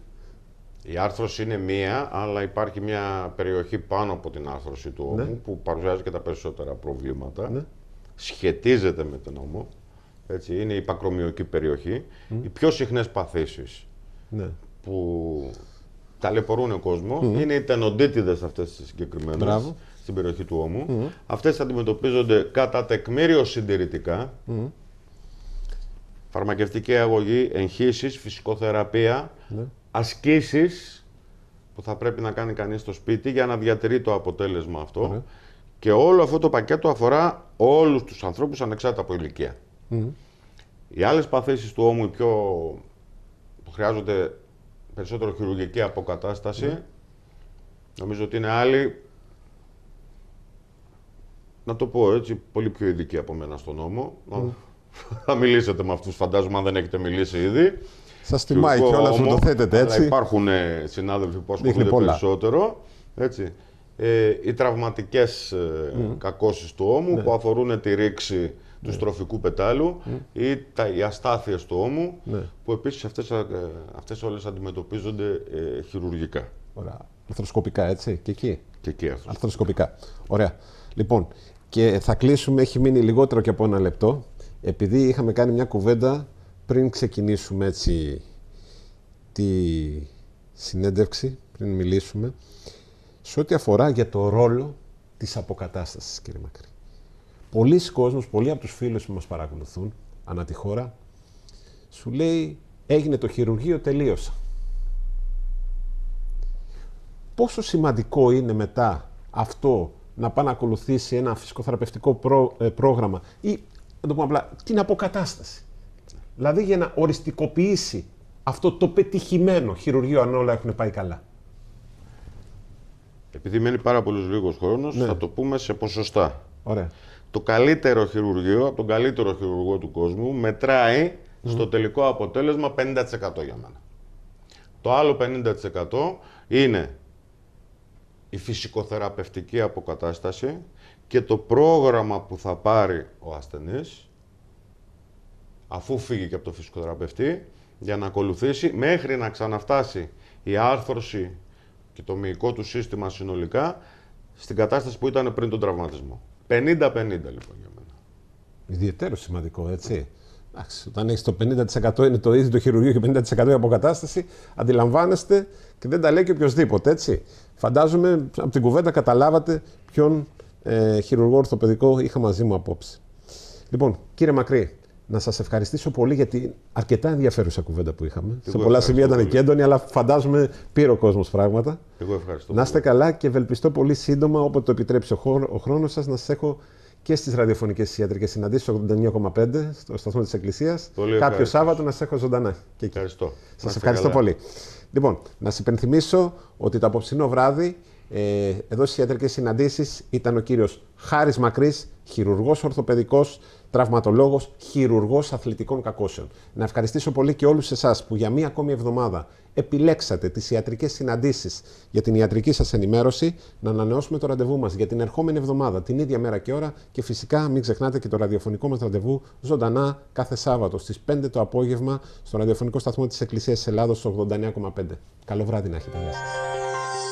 Η άρθρωση είναι μία, αλλά υπάρχει μια περιοχή πάνω από την άρθρωση του νόμου ναι. που παρουσιάζει και τα περισσότερα προβλήματα. Ναι. Σχετίζεται με τον νόμο. Έτσι, είναι η πακρομιωκή περιοχή. Mm. Οι πιο συχνές παθήσεις ναι. που ταλαιπωρούν ο κόσμος είναι οι αυτές αυτέ συγκεκριμένες. συγκεκριμένε στην περιοχή του Όμου. Mm. Αυτές αντιμετωπίζονται κατά τεκμήριο συντηρητικά. Φαρμακευτική αγωγή, εγχύσεις, φυσικοθεραπεία, mm. ασκήσεις που θα πρέπει να κάνει κανείς στο σπίτι για να διατηρεί το αποτέλεσμα αυτό. Ναι. Και όλο αυτό το πακέτο αφορά όλους τους ανθρώπους ανεξάρτητα από ηλικία. Οι άλλες παθήσεις του Όμου, πιο που χρειάζονται περισσότερο χειρουργική αποκατάσταση, ναι. νομίζω ότι είναι άλλοι να το πω έτσι, πολύ πιο ειδικοί από μένα στον νόμο. Mm. Θα μιλήσετε με αυτούς, φαντάζομαι, αν δεν έχετε μιλήσει ήδη. Σας τιμάει κιόλα που το θέτετε έτσι. υπάρχουν ε, συνάδελφοι που ασχολούνται περισσότερο. Έτσι. Ε, οι τραυματικές mm. Ε, κακώσεις του ώμου ναι. που αφορούν τη ρήξη του ναι. στροφικού πετάλου ή τα, οι αστάθειες του ώμου, ναι. που επίσης αυτές ε, αυτές όλες αντιμετωπίζονται χειρουργικά. Ωραία. Αρθροσκοπικά, έτσι, και εκεί. Και εκεί αρθροσκοπικά. Ωραία. Λοιπόν, και θα κλείσουμε, έχει μείνει λιγότερο και από ένα λεπτό, επειδή είχαμε κάνει μια κουβέντα πριν ξεκινήσουμε έτσι τη συνέντευξη, πριν μιλήσουμε, σε ό,τι αφορά για το ρόλο της αποκατάστασης, κύριε Μακρύ. Πολλοί κόσμος, πολλοί από τους φίλους που μας παρακολουθούν ανά τη χώρα, σου λέει έγινε το χειρουργείο, τελείωσα. Πόσο σημαντικό είναι μετά αυτό να πάει να ακολουθήσει ένα φυσικοθεραπευτικό πρό, ε, πρόγραμμα ή να το πούμε απλά την αποκατάσταση. Δηλαδή για να οριστικοποιήσει αυτό το πετυχημένο χειρουργείο αν όλα έχουν πάει καλά. Επειδή μένει πάρα πολύ λίγος χρόνος, ναι. θα το πούμε σε ποσοστά. Ωραία. Το καλύτερο χειρουργείο, από τον καλύτερο χειρουργό του κόσμου, μετράει στο τελικό αποτέλεσμα 50% για μένα. Το άλλο 50% είναι η φυσικοθεραπευτική αποκατάσταση και το πρόγραμμα που θα πάρει ο ασθενής αφού φύγει και από το φυσικοθεραπευτή για να ακολουθήσει μέχρι να ξαναφτάσει η άρθρωση και το μυϊκό του σύστημα συνολικά στην κατάσταση που ήταν πριν τον τραυματισμό. 50-50 λοιπόν για μένα. Ιδιαίτερο σημαντικό, έτσι. Εντάξει, όταν έχεις το 50% είναι το ίδιο το χειρουργείο και 50% η αποκατάσταση, αντιλαμβάνεστε και δεν τα λέει και οποιοδήποτε, έτσι. Φαντάζομαι από την κουβέντα καταλάβατε ποιον ε, χειρουργό ορθοπαιδικό είχα μαζί μου απόψε. Λοιπόν, κύριε Μακρύ, να σας ευχαριστήσω πολύ για την αρκετά ενδιαφέρουσα κουβέντα που είχαμε. Εγώ σε πολλά σημεία ήταν και έντονη, αλλά φαντάζομαι πήρε ο κόσμος πράγματα. Εγώ ευχαριστώ. Να είστε πολύ. καλά και ευελπιστώ πολύ σύντομα, όποτε το επιτρέψει ο χρόνος σας, να σας έχω και στις ραδιοφωνικές ιατρικές συναντήσεις, 89,5 στο σταθμό της Εκκλησίας. Κάποιο Σάββατο να σα έχω ζωντανά. Και Ευχαριστώ. Σα ευχαριστώ πολύ. Λοιπόν, να σας υπενθυμίσω ότι το απόψινό βράδυ ε, εδώ στις ιατρικές συναντήσεις ήταν ο κύριος Χάρης Μακρύς, χειρουργός ορθοπαιδικός Τραυματολόγος, χειρουργός αθλητικών κακώσεων. Να ευχαριστήσω πολύ και όλους εσάς που για μία ακόμη εβδομάδα επιλέξατε τις ιατρικές συναντήσεις για την ιατρική σας ενημέρωση. Να ανανεώσουμε το ραντεβού μας για την ερχόμενη εβδομάδα, την ίδια μέρα και ώρα. Και φυσικά μην ξεχνάτε και το ραδιοφωνικό μας ραντεβού ζωντανά κάθε Σάββατο στις 5 το απόγευμα στο ραδιοφωνικό σταθμό της Εκκλησίας Ελλάδο 89,5. Καλό βράδυ να έχετε. Γεια